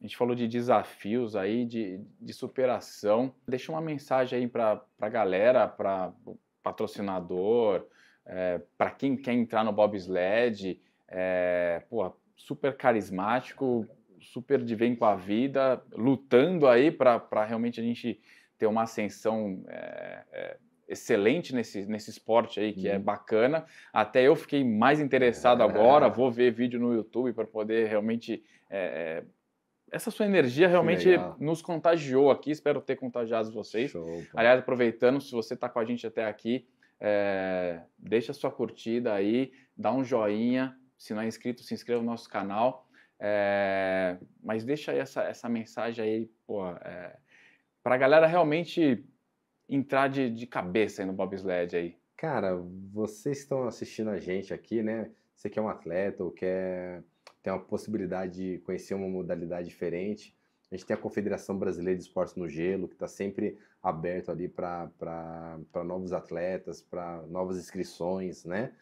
Speaker 1: a gente falou de desafios aí, de, de superação. Deixa uma mensagem aí para a galera, para patrocinador, é, para quem quer entrar no bobsled. É, pô, super carismático, super de bem com a vida, lutando aí para realmente a gente ter uma ascensão é, é excelente nesse, nesse esporte aí, que é uhum. é bacana. Até eu fiquei mais interessado é. agora, vou ver vídeo no YouTube para poder realmente. É, é, essa sua energia realmente nos contagiou aqui, espero ter contagiado vocês. Show, Aliás, aproveitando, se você está com a gente até aqui, é, deixa sua curtida aí, dá um joinha, se não é inscrito, se inscreva no nosso canal. É, mas deixa essa, essa mensagem aí, pô, para a galera realmente
Speaker 2: entrar de, de cabeça aí no bobsled aí? Cara, vocês estão assistindo a gente aqui, né? Você que é um atleta ou quer ter uma possibilidade de conhecer uma modalidade diferente, a gente tem a Confederação Brasileira de Esportes no Gelo, que está sempre aberto ali para novos atletas, para novas inscrições, né?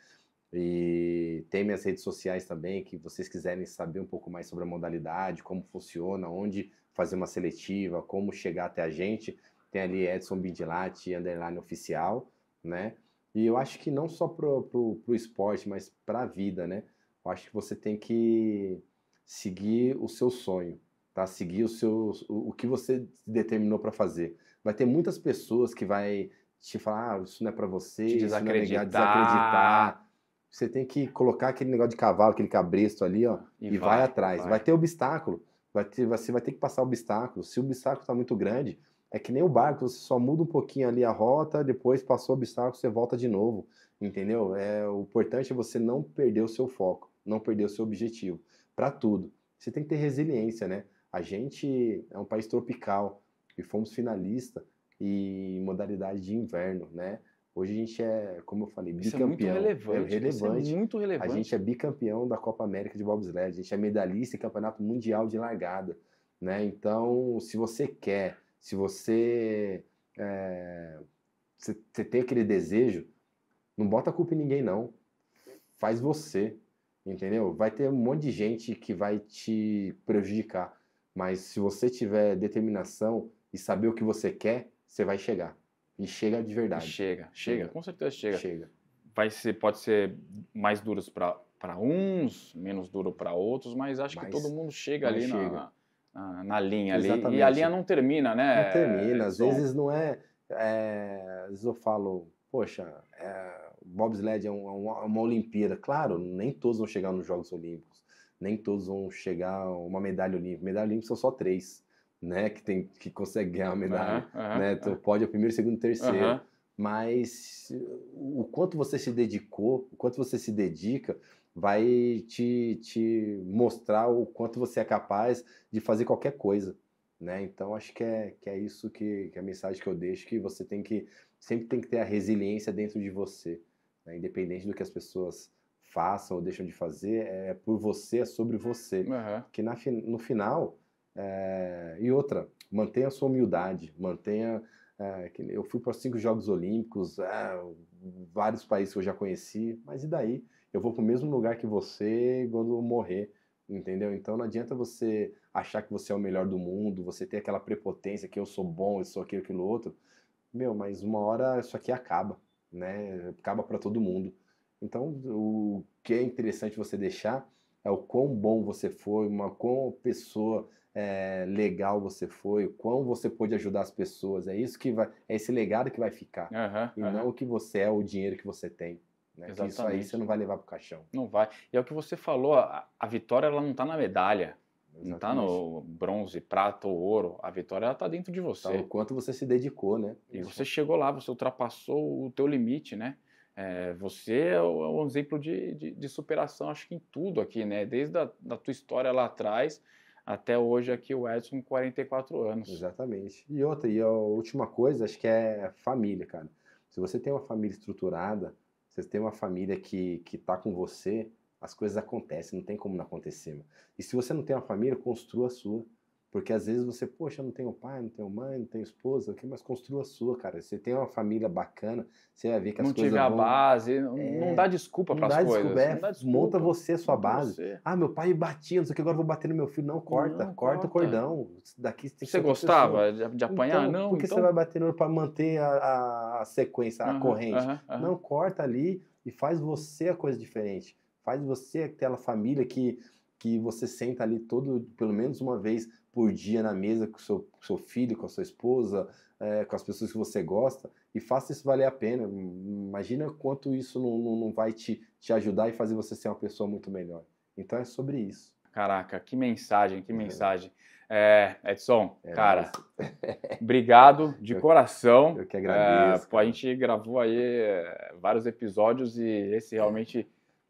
Speaker 2: E tem minhas redes sociais também, que vocês quiserem saber um pouco mais sobre a modalidade, como funciona, onde fazer uma seletiva, como chegar até a gente, tem ali Edson Bindilat, underline oficial, né? E eu acho que não só pro, pro, pro esporte, mas pra vida, né? Eu acho que você tem que seguir o seu sonho, tá? Seguir o seu o, o que você determinou para fazer. Vai ter muitas pessoas que vai te falar, ah, isso não é para você, te é desacreditar. É desacreditar. Você tem que colocar aquele negócio de cavalo, aquele cabresto ali, ó, e, e vai, vai, atrás. Vai. vai ter obstáculo, vai ter, você vai ter que passar obstáculo. Se o obstáculo está muito grande, é que nem o barco, você só muda um pouquinho ali a rota, depois passou o obstáculo, você volta de novo, entendeu? É, o importante é você não perder o seu foco, não perder o seu objetivo, para tudo. Você tem que ter resiliência, né? A gente é um país tropical e fomos finalista em modalidade de inverno, né? Hoje a gente é, como eu falei, bicampeão. Isso é muito relevante. É relevante. É muito relevante. A gente é bicampeão da Copa América de bobsled. A gente é medalhista em campeonato mundial de largada, né? Então, se você quer se você, é, eh, você, você tem aquele desejo, não bota a culpa em ninguém, não. Faz você, entendeu? Vai ter um monte de gente que vai te prejudicar, mas se você tiver determinação e saber o que você quer, você vai chegar. E chega de verdade. Chega, chega, com certeza chega. Chega.
Speaker 1: Vai ser, pode ser mais duros para uns, menos duro para outros, mas acho mas, que todo mundo chega ali chega. na na, linha Exatamente. ali. E a linha não termina, né? Não termina. É, às vezes
Speaker 2: não é, é, Às vezes eu falo, poxa, é, bobsled é uma, é é uma Olimpíada. Claro, nem todos vão chegar nos Jogos Olímpicos. Nem todos vão chegar a uma medalha olímpica. Medalha olímpica são só três, né? Que, tem, que consegue ganhar a medalha. Uh -huh, né? Uh -huh. pode o primeiro, segundo, terceiro. Uh -huh. Mas o quanto você se dedicou, o quanto você se dedica, vai te, te mostrar o quanto você é capaz de fazer qualquer coisa. Né? Então acho que é, que é isso que, que é a mensagem que eu deixo, que você tem que sempre tem que ter a resiliência dentro de você, né? independente do que as pessoas façam ou deixam de fazer, é, é por você, é sobre você. Uhum. Que na, no final é... e outra, mantenha a sua humildade, mantenha é, eu fui para os cinco Jogos Olímpicos, é, vários países que eu já conheci, mas e daí? eu vou para o mesmo lugar que você quando eu morrer, entendeu? Então não adianta você achar que você é o melhor do mundo, você ter aquela prepotência que eu sou bom, eu sou aquilo, aquilo outro. Meu, mas uma hora isso aqui acaba, né? Acaba para todo mundo. Então o que é interessante você deixar é o quão bom você foi, uma quão pessoa é, legal você foi, o quão você pôde ajudar as pessoas. É isso que vai, é esse legado que vai ficar. Uhum, e uhum. não o que você é, o dinheiro que você tem. Né? isso aí você não vai levar para o caixão.
Speaker 1: Não vai. E é o que você falou, a, a vitória ela não está na medalha. Tá Exatamente. Não está no bronze, prata ou ouro. A vitória está dentro de você. Tá, o
Speaker 2: quanto você se dedicou, né? E isso. você chegou
Speaker 1: lá, você ultrapassou o teu limite, né? É, você é, é um exemplo de, de, de, superação, acho que em tudo aqui, né? Desde a da tua história lá atrás até hoje aqui o Edson com 44 anos. Exatamente.
Speaker 2: E outra, e a última coisa, acho que é família, cara. Se você tem uma família estruturada, você tem uma família que, que tá com você, as coisas acontecem, não tem como não acontecer. E se você não tem uma família, construa a sua. Porque às vezes você, poxa, eu não tenho pai, não tenho mãe, não tenho esposa, mas construa a sua, cara. Você tem uma família bacana, você vai ver que as não coisas. Não tive a base, não, é... não dá desculpa para as coisas. Desculpa, é, não dá desculpa. Monta você a sua base. Você. Ah, meu pai batia, não sei o que, agora vou bater no meu filho. Não, corta, não, corta, corta, o cordão. Daqui você, você gostava de apanhar? Então, não. porque então... você vai bater no para manter a, a, sequência, a uhum, corrente? Uhum, uhum. Não, corta ali e faz você a coisa diferente. Faz você aquela família que, que você senta ali todo, pelo menos uma vez por dia na mesa com seu, com seu filho, com a sua esposa, é, com as pessoas que você gosta, e faça isso valer a pena. Imagina quanto isso não, não, não vai te, te ajudar e fazer você ser uma pessoa muito melhor. Então é sobre isso.
Speaker 1: Caraca, que mensagem, que é. mensagem. É, Edson, é, cara, obrigado de eu, coração. Eu que agradeço. É, pô, a gente gravou aí é, vários episódios e esse realmente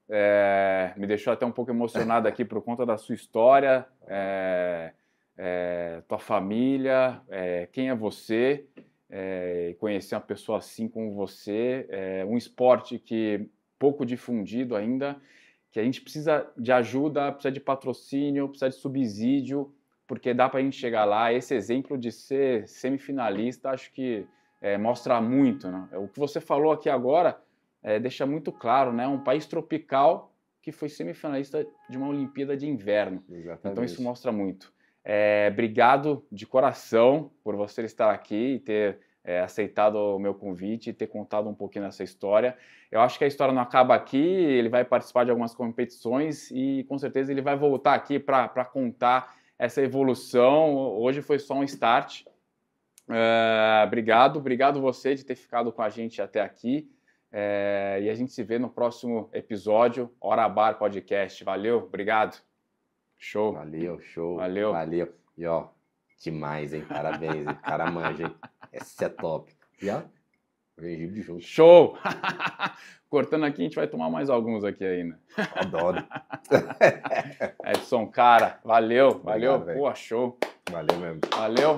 Speaker 1: é, me deixou até um pouco emocionado aqui por conta da sua história é, tua família, é, quem é você, é, conhecer uma pessoa assim como você, é, um esporte que é pouco difundido ainda, que a gente precisa de ajuda, precisa de patrocínio, precisa de subsídio, porque dá para a gente chegar lá. Esse exemplo de ser semifinalista, acho que é, mostra muito. Né? O que você falou aqui agora deixa muito claro, né? Um país tropical que foi semifinalista de uma Olimpíada de Inverno. Exatamente. Então isso mostra muito. É, obrigado de coração por você estar aqui e ter é, aceitado o meu convite e ter contado um pouquinho dessa história. Eu acho que a história não acaba aqui, ele vai participar de algumas competições e com certeza ele vai voltar aqui para contar essa evolução. Hoje foi só um start. É, obrigado, obrigado você de ter ficado com a gente até aqui. É, e a gente se vê no próximo episódio, Hora Bar Podcast. Valeu, obrigado.
Speaker 2: Show. Valeu, show. Valeu. Valeu. E ó, demais, hein? Parabéns, hein? Cara manja, hein? Esse é top. E ó,
Speaker 1: gengibre junto. Show! Cortando aqui, a gente vai tomar mais alguns aqui ainda. Adoro. Edson, cara, valeu, valeu. Obrigado, Pô, show. Valeu mesmo. Valeu.